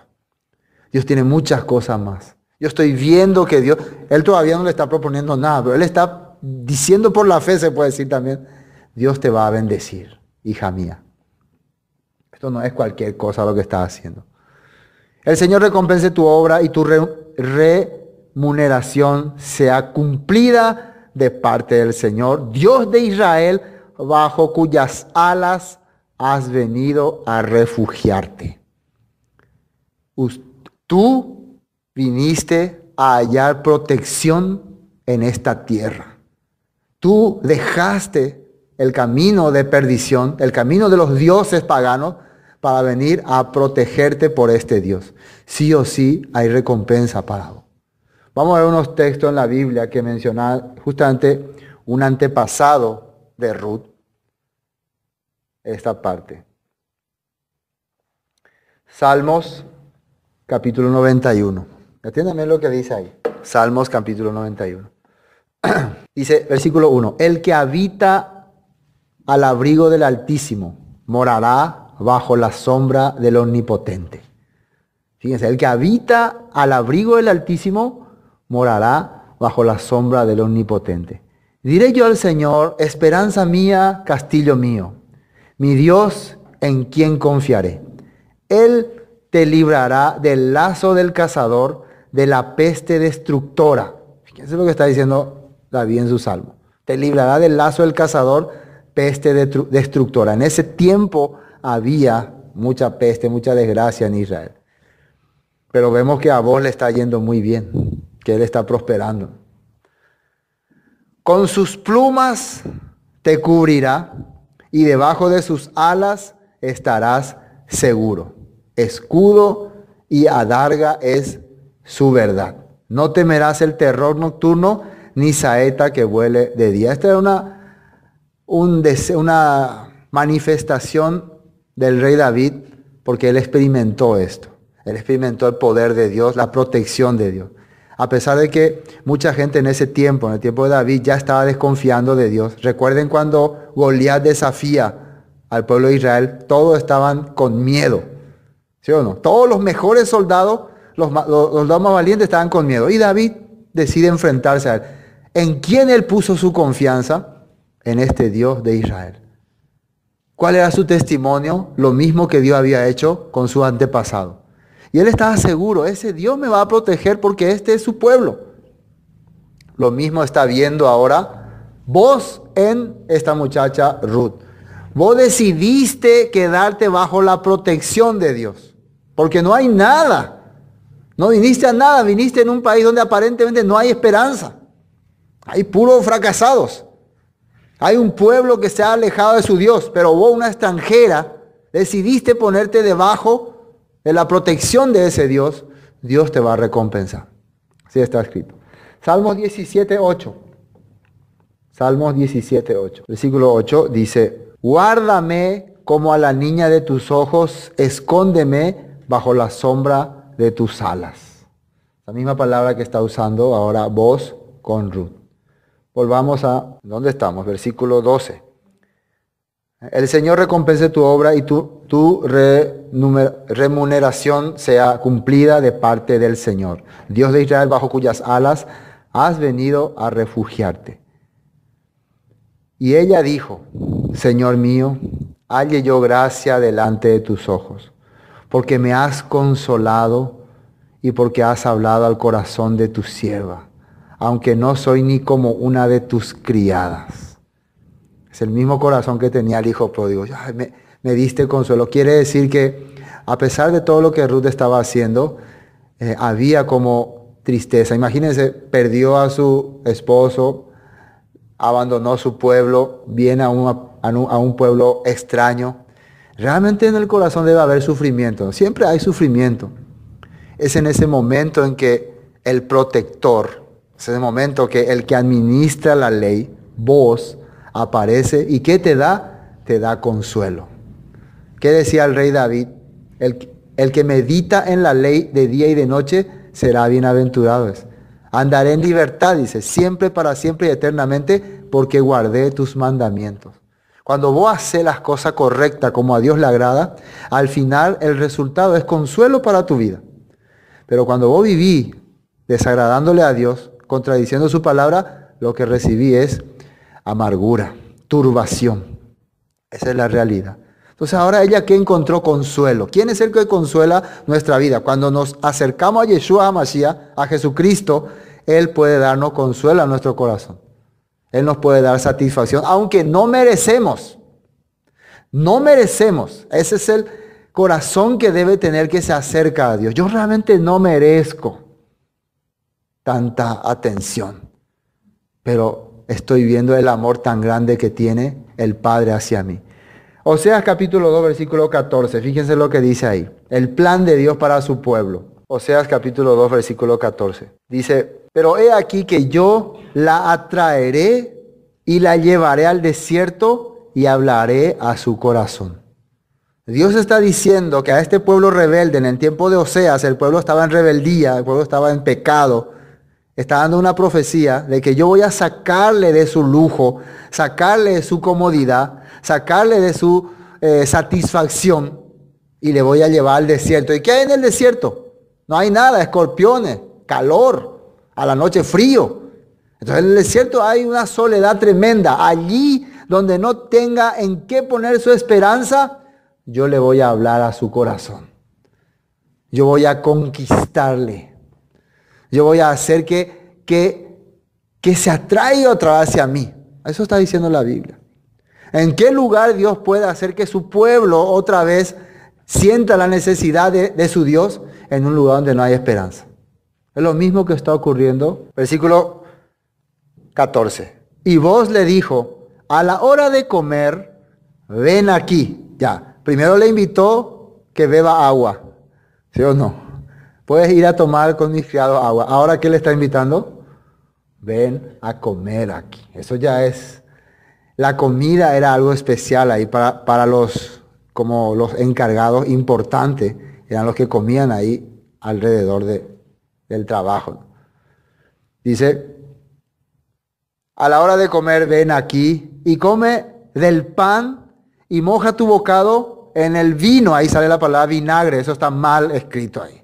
Dios tiene muchas cosas más. Yo estoy viendo que Dios, Él todavía no le está proponiendo nada, pero Él está diciendo por la fe, se puede decir también, Dios te va a bendecir, hija mía. Esto no es cualquier cosa lo que está haciendo. El Señor recompense tu obra y tu remuneración sea cumplida de parte del Señor, Dios de Israel, bajo cuyas alas has venido a refugiarte. Tú viniste a hallar protección en esta tierra. Tú dejaste el camino de perdición, el camino de los dioses paganos, para venir a protegerte por este Dios. Sí o sí hay recompensa para vos. Vamos a ver unos textos en la Biblia que mencionan justamente un antepasado de Ruth. Esta parte. Salmos capítulo 91. Atiéndame lo que dice ahí. Salmos capítulo 91. dice versículo 1. El que habita al abrigo del Altísimo morará bajo la sombra del Omnipotente. Fíjense, el que habita al abrigo del Altísimo morará bajo la sombra del Omnipotente. Diré yo al Señor, esperanza mía, castillo mío, mi Dios en quien confiaré. Él te librará del lazo del cazador de la peste destructora. Fíjense lo que está diciendo David en su salmo. Te librará del lazo del cazador, peste destructora. En ese tiempo había mucha peste, mucha desgracia en Israel. Pero vemos que a vos le está yendo muy bien, que él está prosperando. Con sus plumas te cubrirá y debajo de sus alas estarás seguro. Escudo y adarga es su verdad. No temerás el terror nocturno ni saeta que vuele de día. Esta es una, una manifestación del rey David porque él experimentó esto. Él experimentó el poder de Dios, la protección de Dios. A pesar de que mucha gente en ese tiempo, en el tiempo de David, ya estaba desconfiando de Dios. Recuerden cuando Goliat desafía al pueblo de Israel, todos estaban con miedo. ¿Sí o no? Todos los mejores soldados los, los, más valientes estaban con miedo. Y David decide enfrentarse a él. ¿En quién él puso su confianza? En este Dios de Israel. ¿Cuál era su testimonio? Lo mismo que Dios había hecho con su antepasado. Y él estaba seguro, ese Dios me va a proteger porque este es su pueblo. Lo mismo está viendo ahora vos en esta muchacha Ruth. Vos decidiste quedarte bajo la protección de Dios, porque no hay nada no viniste a nada, viniste en un país donde aparentemente no hay esperanza. Hay puros fracasados. Hay un pueblo que se ha alejado de su Dios, pero vos, una extranjera, decidiste ponerte debajo de la protección de ese Dios. Dios te va a recompensar. Así está escrito. Salmos 17, 8. Salmos 17, 8. Versículo 8 dice, guárdame como a la niña de tus ojos, escóndeme bajo la sombra de tus alas. La misma palabra que está usando ahora vos con Ruth. Volvamos a, ¿dónde estamos? Versículo 12. El Señor recompense tu obra y tu, tu remuneración sea cumplida de parte del Señor, Dios de Israel, bajo cuyas alas has venido a refugiarte. Y ella dijo, Señor mío, halle yo gracia delante de tus ojos porque me has consolado y porque has hablado al corazón de tu sierva, aunque no soy ni como una de tus criadas. Es el mismo corazón que tenía el hijo pródigo. Me, me, diste consuelo. Quiere decir que a pesar de todo lo que Ruth estaba haciendo, eh, había como tristeza. Imagínense, perdió a su esposo, abandonó su pueblo, viene a un pueblo extraño, realmente en el corazón debe haber sufrimiento. Siempre hay sufrimiento. Es en ese momento en que el protector, es en ese momento que el que administra la ley, vos, aparece y ¿qué te da? Te da consuelo. ¿Qué decía el rey David? El, el que medita en la ley de día y de noche será bienaventurado. Andaré en libertad, dice, siempre, para siempre y eternamente, porque guardé tus mandamientos. Cuando vos haces las cosas correctas como a Dios le agrada, al final el resultado es consuelo para tu vida. Pero cuando vos viví desagradándole a Dios, contradiciendo su palabra, lo que recibí es amargura, turbación. Esa es la realidad. Entonces ahora ella que encontró consuelo. ¿Quién es el que consuela nuestra vida? Cuando nos acercamos a Yeshua a Mashiach, a Jesucristo, Él puede darnos consuelo a nuestro corazón. Él nos puede dar satisfacción, aunque no merecemos. No merecemos. Ese es el corazón que debe tener que se acerca a Dios. Yo realmente no merezco tanta atención, pero estoy viendo el amor tan grande que tiene el Padre hacia mí. Oseas capítulo 2, versículo 14. Fíjense lo que dice ahí. El plan de Dios para su pueblo. Oseas capítulo 2, versículo 14. Dice, pero he aquí que yo la atraeré y la llevaré al desierto y hablaré a su corazón. Dios está diciendo que a este pueblo rebelde, en el tiempo de Oseas, el pueblo estaba en rebeldía, el pueblo estaba en pecado, está dando una profecía de que yo voy a sacarle de su lujo, sacarle de su comodidad, sacarle de su eh, satisfacción y le voy a llevar al desierto. ¿Y qué hay en el desierto? No hay nada, escorpiones, calor, a la noche frío. Entonces en el desierto hay una soledad tremenda. Allí donde no tenga en qué poner su esperanza, yo le voy a hablar a su corazón. Yo voy a conquistarle. Yo voy a hacer que, que, que se atraiga otra vez a mí. Eso está diciendo la Biblia. ¿En qué lugar Dios puede hacer que su pueblo otra vez sienta la necesidad de su Dios? En un lugar donde no hay esperanza. Es lo mismo que está ocurriendo. Versículo 14. Y vos le dijo, a la hora de comer, ven aquí. Ya, primero le invitó que beba agua. ¿Sí o no? Puedes ir a tomar con mis fiado agua. Ahora, ¿qué le está invitando? Ven a comer aquí. Eso ya es. La comida era algo especial ahí para, para los, como los encargados importantes. Eran los que comían ahí alrededor de, del trabajo. Dice, a la hora de comer ven aquí y come del pan y moja tu bocado en el vino. Ahí sale la palabra vinagre, eso está mal escrito ahí.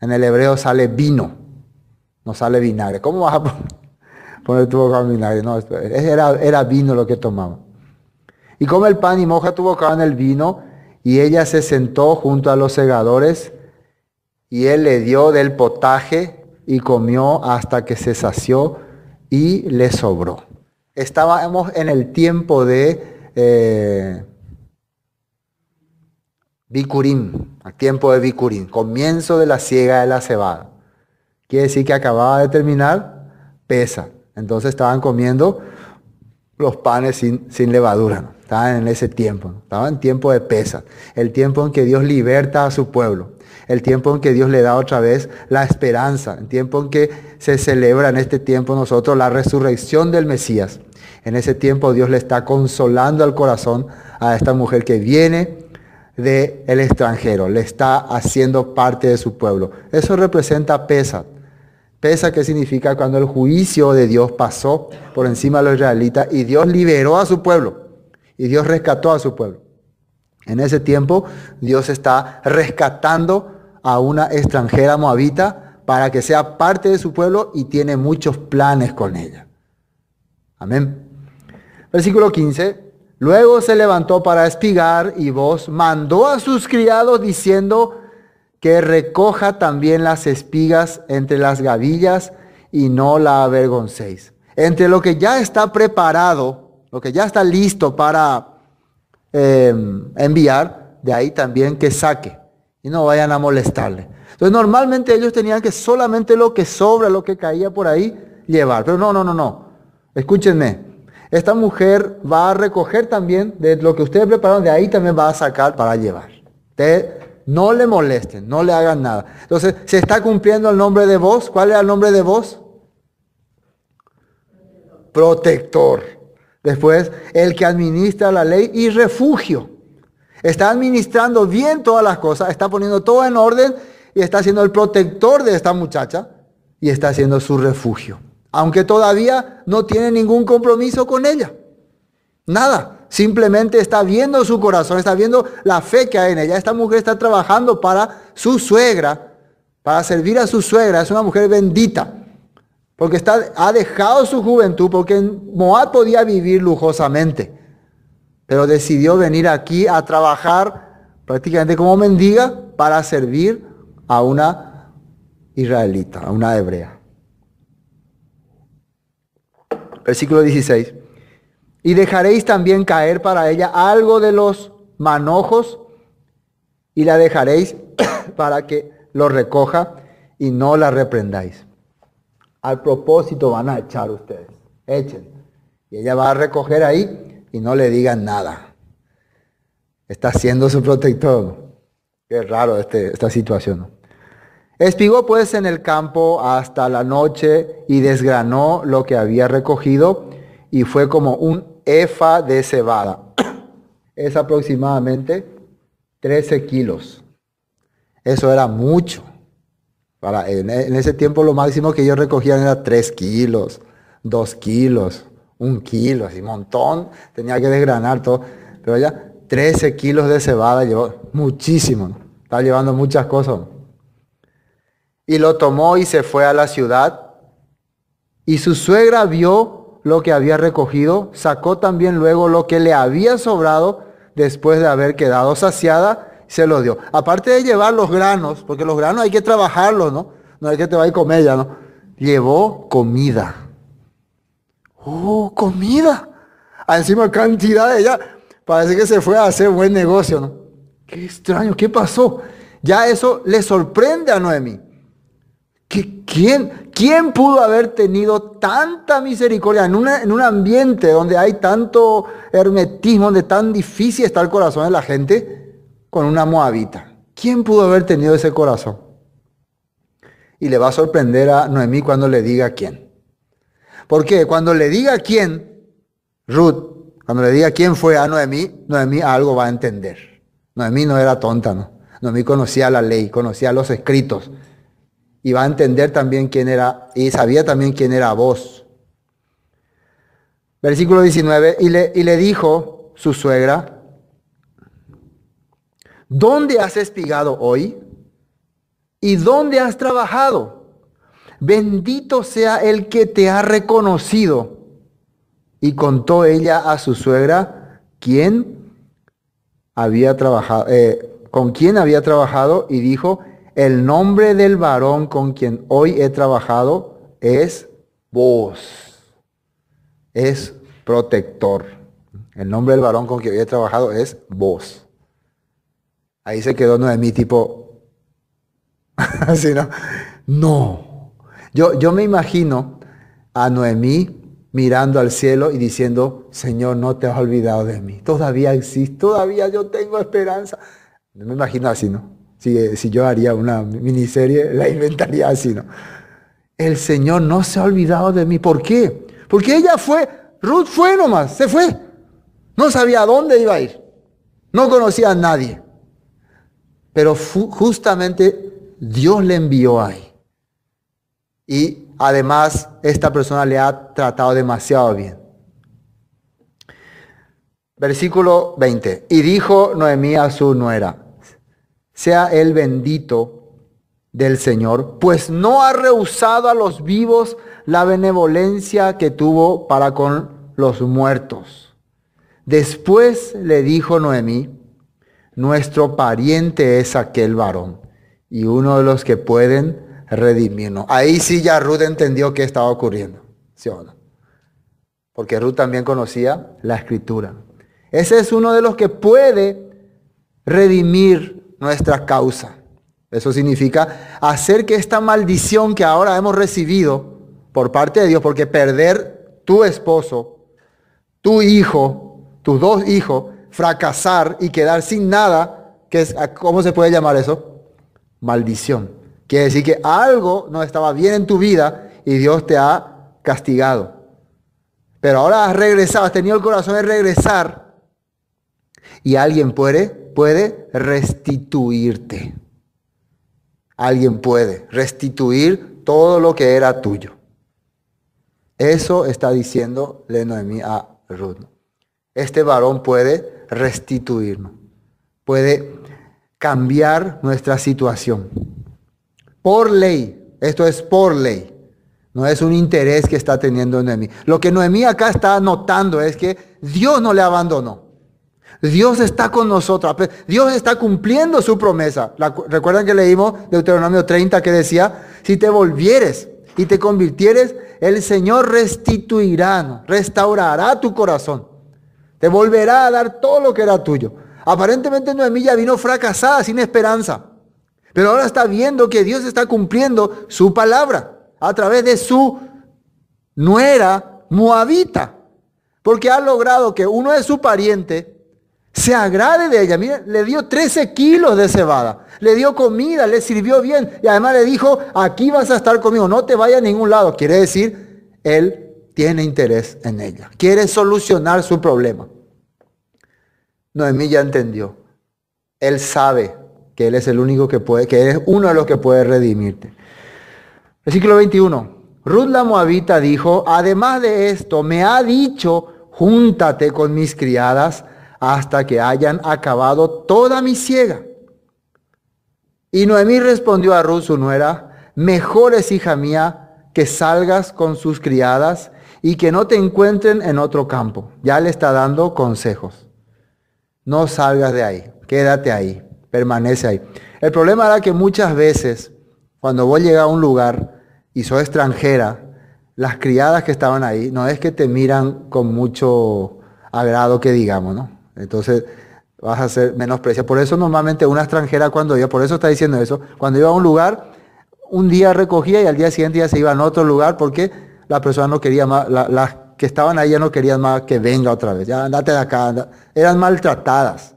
En el hebreo sale vino, no sale vinagre. ¿Cómo vas a poner tu bocado en vinagre? No, era, era vino lo que tomamos. Y come el pan y moja tu bocado en el vino. Y ella se sentó junto a los segadores y él le dio del potaje y comió hasta que se sació y le sobró. Estábamos en el tiempo de eh, Bicurín, al tiempo de Bicurín, comienzo de la siega de la cebada. Quiere decir que acababa de terminar, pesa. Entonces estaban comiendo los panes sin, sin levadura. Estaban en ese tiempo, estaba estaban en tiempo de pesa. el tiempo en que Dios liberta a su pueblo, el tiempo en que Dios le da otra vez la esperanza, el tiempo en que se celebra en este tiempo nosotros la resurrección del Mesías. En ese tiempo Dios le está consolando al corazón a esta mujer que viene del extranjero, le está haciendo parte de su pueblo. Eso representa pesa. Pesa que significa cuando el juicio de Dios pasó por encima de los israelitas y Dios liberó a su pueblo y Dios rescató a su pueblo. En ese tiempo Dios está rescatando a una extranjera moabita para que sea parte de su pueblo y tiene muchos planes con ella. Amén. Versículo 15. Luego se levantó para espigar y vos mandó a sus criados diciendo que recoja también las espigas entre las gavillas y no la avergoncéis. Entre lo que ya está preparado lo que ya está listo para em, enviar, de ahí también que saque y no vayan a molestarle. Entonces normalmente ellos tenían que solamente lo que sobra, lo que caía por ahí, llevar. Pero no, no, no, no. Escúchenme. Esta mujer va a recoger también de lo que ustedes prepararon, de ahí también va a sacar para llevar. no le molesten, no le hagan nada. Entonces, ¿se está cumpliendo el nombre de vos? ¿Cuál era el nombre de vos? Protector. Después, el que administra la ley y refugio. Está administrando bien todas las cosas, está poniendo todo en orden y está siendo el protector de esta muchacha y está siendo su refugio. Aunque todavía no tiene ningún compromiso con ella. Nada. Simplemente está viendo su corazón, está viendo la fe que hay en ella. Esta mujer está trabajando para su suegra, para servir a su suegra. Es una mujer bendita porque ha dejado su juventud, porque Moab podía vivir lujosamente, pero decidió venir aquí a trabajar prácticamente como mendiga para servir a una israelita, a una hebrea. Versículo 16. Y dejaréis también caer para ella algo de los manojos y la dejaréis para que lo recoja y no la reprendáis al propósito van a echar ustedes. Echen. Y ella va a recoger ahí y no le digan nada. Está siendo su protector. Qué raro este, esta situación. Espigó pues en el campo hasta la noche y desgranó lo que había recogido y fue como un efa de cebada. es aproximadamente 13 kilos. Eso era mucho en, ese tiempo lo máximo que ellos recogían era 3 kilos, 2 kilos, 1 kilo, así montón. Tenía que desgranar todo. Pero ya 13 kilos de cebada llevó, muchísimo. Estaba llevando muchas cosas. Y lo tomó y se fue a la ciudad. Y su suegra vio lo que había recogido, sacó también luego lo que le había sobrado después de haber quedado saciada se lo dio. Aparte de llevar los granos, porque los granos hay que trabajarlos, ¿no? No hay que te vayas a comer ya, ¿no? Llevó comida. ¡Oh, comida! Ah, encima cantidad de ella. Parece que se fue a hacer buen negocio, ¿no? Qué extraño, ¿qué pasó? Ya eso le sorprende a Noemi... quién, ¿Quién pudo haber tenido tanta misericordia en, un ambiente donde hay tanto hermetismo, donde tan difícil está el corazón de la gente? con una moabita. ¿Quién pudo haber tenido ese corazón? Y le va a sorprender a Noemí cuando le diga quién. Porque cuando le diga quién, Ruth, cuando le diga quién fue a Noemí, Noemí algo va a entender. Noemí no era tonta, ¿no? Noemí conocía la ley, conocía los escritos. Y va a entender también quién era, y sabía también quién era vos. Versículo 19, y le, y le dijo su suegra, ¿Dónde has estigado hoy? ¿Y dónde has trabajado? Bendito sea el que te ha reconocido. Y contó ella a su suegra quién había trabajado, eh, con quién había trabajado y dijo, el nombre del varón con quien hoy he trabajado es vos. Es protector. El nombre del varón con quien hoy he trabajado es vos. Ahí se quedó Noemí tipo, así no, no. Yo, yo me imagino a Noemí mirando al cielo y diciendo, Señor, no te has olvidado de mí. Todavía existe, todavía yo tengo esperanza. No me imagino así, ¿no? Si, eh, si yo haría una miniserie, la inventaría así, ¿no? El Señor no se ha olvidado de mí. ¿Por qué? Porque ella fue, Ruth fue nomás, se fue. No sabía a dónde iba a ir. No conocía a nadie pero justamente Dios le envió ahí. Y además esta persona le ha tratado demasiado bien. Versículo 20. Y dijo Noemí a su nuera, sea el bendito del Señor, pues no ha rehusado a los vivos la benevolencia que tuvo para con los muertos. Después le dijo Noemí, nuestro pariente es aquel varón y uno de los que pueden redimirnos. Ahí sí ya Ruth entendió qué estaba ocurriendo, ¿sí o no? Porque Ruth también conocía la escritura. Ese es uno de los que puede redimir nuestra causa. Eso significa hacer que esta maldición que ahora hemos recibido por parte de Dios, porque perder tu esposo, tu hijo, tus dos hijos, fracasar y quedar sin nada, que es, ¿cómo se puede llamar eso? Maldición. Quiere decir que algo no estaba bien en tu vida y Dios te ha castigado. Pero ahora has regresado, has tenido el corazón de regresar y alguien puede, puede restituirte. Alguien puede restituir todo lo que era tuyo. Eso está diciendo Noemí a Ruth. Este varón puede restituirnos, puede cambiar nuestra situación. Por ley, esto es por ley, no es un interés que está teniendo Noemí. Lo que Noemí acá está notando es que Dios no le abandonó. Dios está con nosotros. Dios está cumpliendo su promesa. Recuerdan que leímos Deuteronomio 30 que decía, si te volvieres y te convirtieres, el Señor restituirá, restaurará tu corazón. Te volverá a dar todo lo que era tuyo. Aparentemente Noemí ya vino fracasada, sin esperanza. Pero ahora está viendo que Dios está cumpliendo su palabra a través de su nuera moabita. Porque ha logrado que uno de sus parientes se agrade de ella. Mira, le dio 13 kilos de cebada. Le dio comida, le sirvió bien. Y además le dijo, aquí vas a estar conmigo, no te vayas a ningún lado. Quiere decir, él tiene interés en ella, quiere solucionar su problema. Noemí ya entendió. Él sabe que él es el único que puede, que es uno de los que puede redimirte. Versículo 21. Ruth la Moabita dijo, además de esto, me ha dicho, júntate con mis criadas hasta que hayan acabado toda mi ciega. Y Noemí respondió a Ruth, su nuera, mejor es hija mía que salgas con sus criadas y que no te encuentren en otro campo. Ya le está dando consejos. No salgas de ahí, quédate ahí, permanece ahí. El problema era que muchas veces, cuando vos llegas a un lugar y sos extranjera, las criadas que estaban ahí, no es que te miran con mucho agrado que digamos, ¿no? Entonces vas a ser menospreciada. Por eso normalmente una extranjera cuando iba, por eso está diciendo eso, cuando iba a un lugar, un día recogía y al día siguiente ya se iba a otro lugar porque la persona no quería más, las que estaban ahí ya no querían más que venga otra vez, ya andate de acá, eran maltratadas.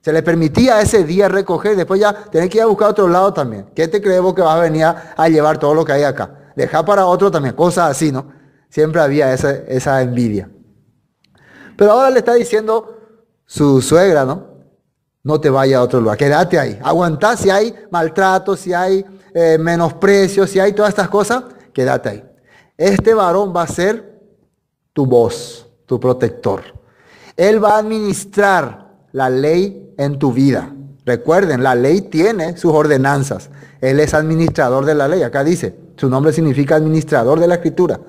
Se le permitía ese día recoger, después ya tenés que ir a buscar a otro lado también. ¿Qué te crees vos que vas a venir a, llevar todo lo que hay acá? Dejar para otro también, cosas así, ¿no? Siempre había esa, envidia. Pero ahora le está diciendo su suegra, ¿no? No te vayas a otro lugar, quédate ahí. Aguantá si hay maltrato, si hay eh, menosprecio, si hay todas estas cosas, quédate ahí. Este varón va a ser tu voz, tu protector. Él va a administrar la ley en tu vida. Recuerden, la ley tiene sus ordenanzas. Él es administrador de la ley. Acá dice, su nombre significa administrador de la escritura.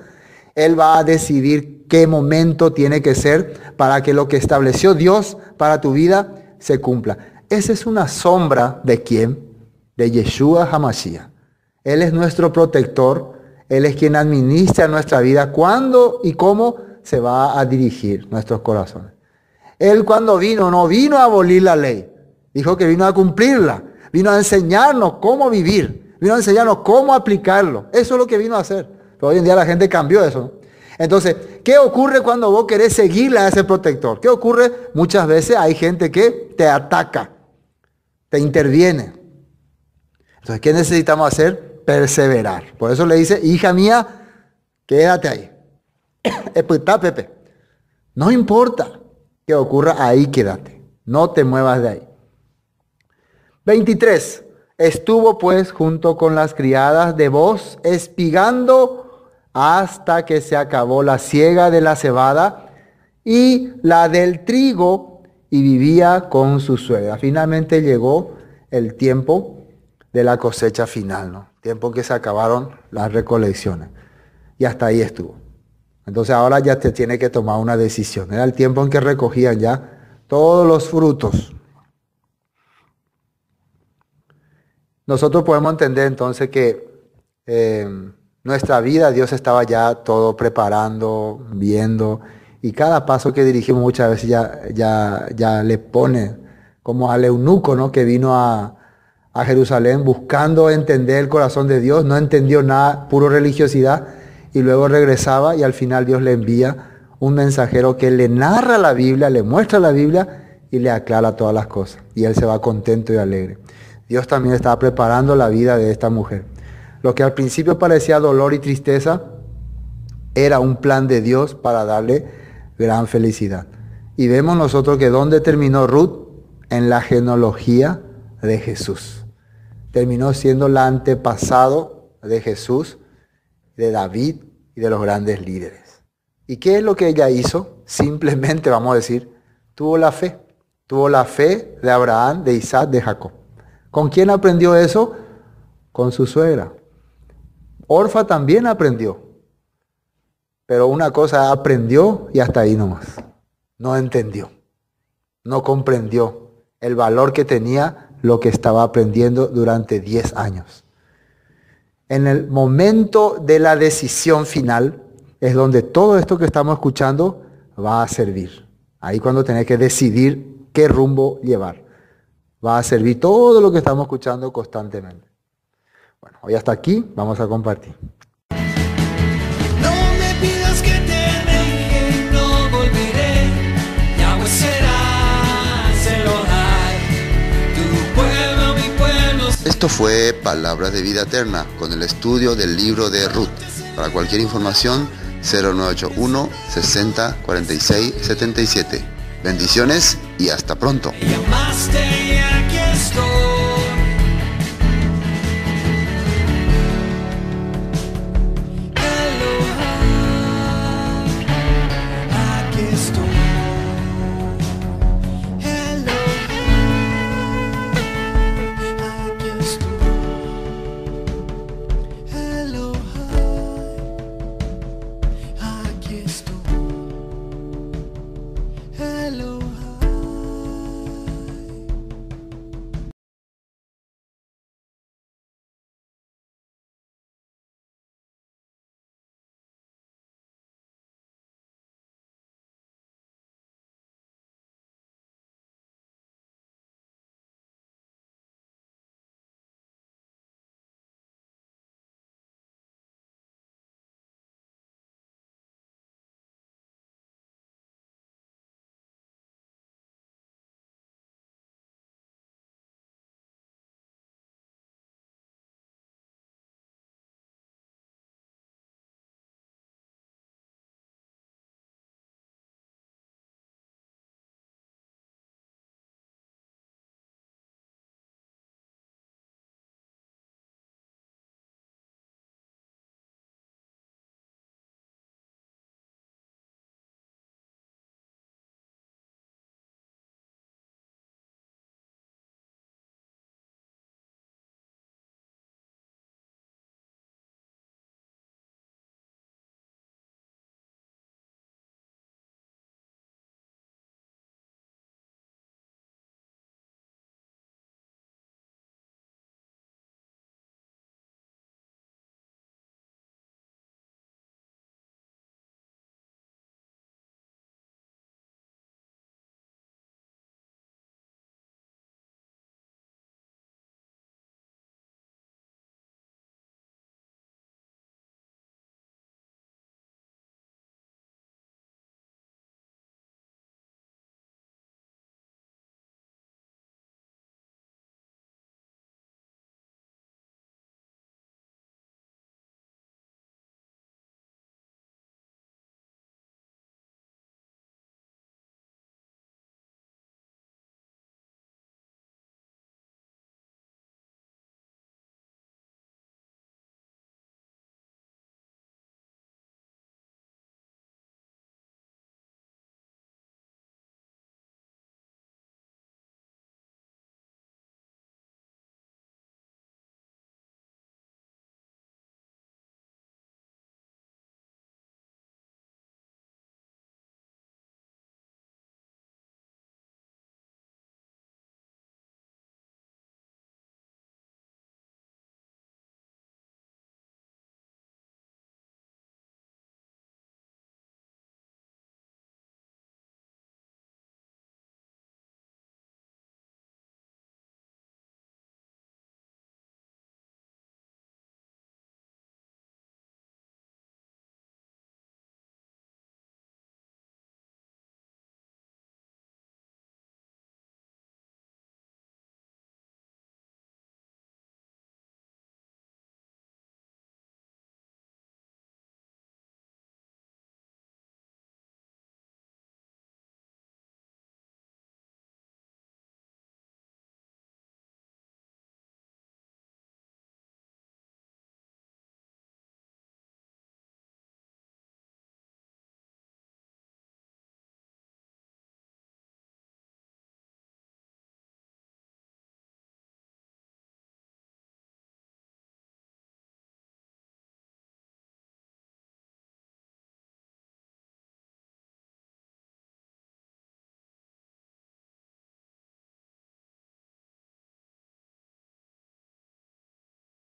Él va a decidir qué momento tiene que ser para que lo que estableció Dios para tu vida se cumpla. Esa es una sombra de quién? De Yeshua Hamashiach. Él es nuestro protector, él es quien administra nuestra vida, cuándo y cómo se va a dirigir nuestros corazones. Él cuando vino, no vino a abolir la ley, dijo que vino a cumplirla, vino a enseñarnos cómo vivir, vino a enseñarnos cómo aplicarlo. Eso es lo que vino a hacer. Pero hoy en día la gente cambió eso. Entonces, ¿qué ocurre cuando vos querés seguirle a ese protector? ¿Qué ocurre? Muchas veces hay gente que te ataca, te interviene. Entonces, ¿qué necesitamos hacer? perseverar. Por eso le dice, hija mía, quédate ahí. Eh, pues, Pepe. No importa que ocurra, ahí quédate. No te muevas de ahí. 23. Estuvo pues junto con las criadas de voz, espigando hasta que se acabó la siega de la cebada y la del trigo y vivía con su suegra. Finalmente llegó el tiempo de la cosecha final, ¿no? tiempo en que se acabaron las recolecciones. Y hasta ahí estuvo. Entonces ahora ya te tiene que tomar una decisión. Era el tiempo en que recogían ya todos los frutos. Nosotros podemos entender entonces que eh, nuestra vida Dios estaba ya todo preparando, viendo, y cada paso que dirigimos muchas veces ya, ya, ya le pone, como al eunuco ¿no? que vino a, a Jerusalén buscando entender el corazón de Dios, no entendió nada, puro religiosidad, y luego regresaba y al final Dios le envía un mensajero que le narra la Biblia, le muestra la Biblia y le aclara todas las cosas. Y él se va contento y alegre. Dios también estaba preparando la vida de esta mujer. Lo que al principio parecía dolor y tristeza era un plan de Dios para darle gran felicidad. Y vemos nosotros que dónde terminó Ruth, en la genealogía de Jesús terminó siendo la antepasado de Jesús, de David y de los grandes líderes. ¿Y qué es lo que ella hizo? Simplemente, vamos a decir, tuvo la fe. Tuvo la fe de Abraham, de Isaac, de Jacob. ¿Con quién aprendió eso? Con su suegra. Orfa también aprendió. Pero una cosa aprendió y hasta ahí nomás. No entendió. No comprendió el valor que tenía lo que estaba aprendiendo durante 10 años. En el momento de la decisión final es donde todo esto que estamos escuchando va a servir. Ahí cuando tenés que decidir qué rumbo llevar. Va a servir todo lo que estamos escuchando constantemente. Bueno, hoy hasta aquí vamos a compartir. Esto fue Palabras de Vida Eterna con el estudio del libro de Ruth. Para cualquier información, 0981 60 46 77. Bendiciones y hasta pronto.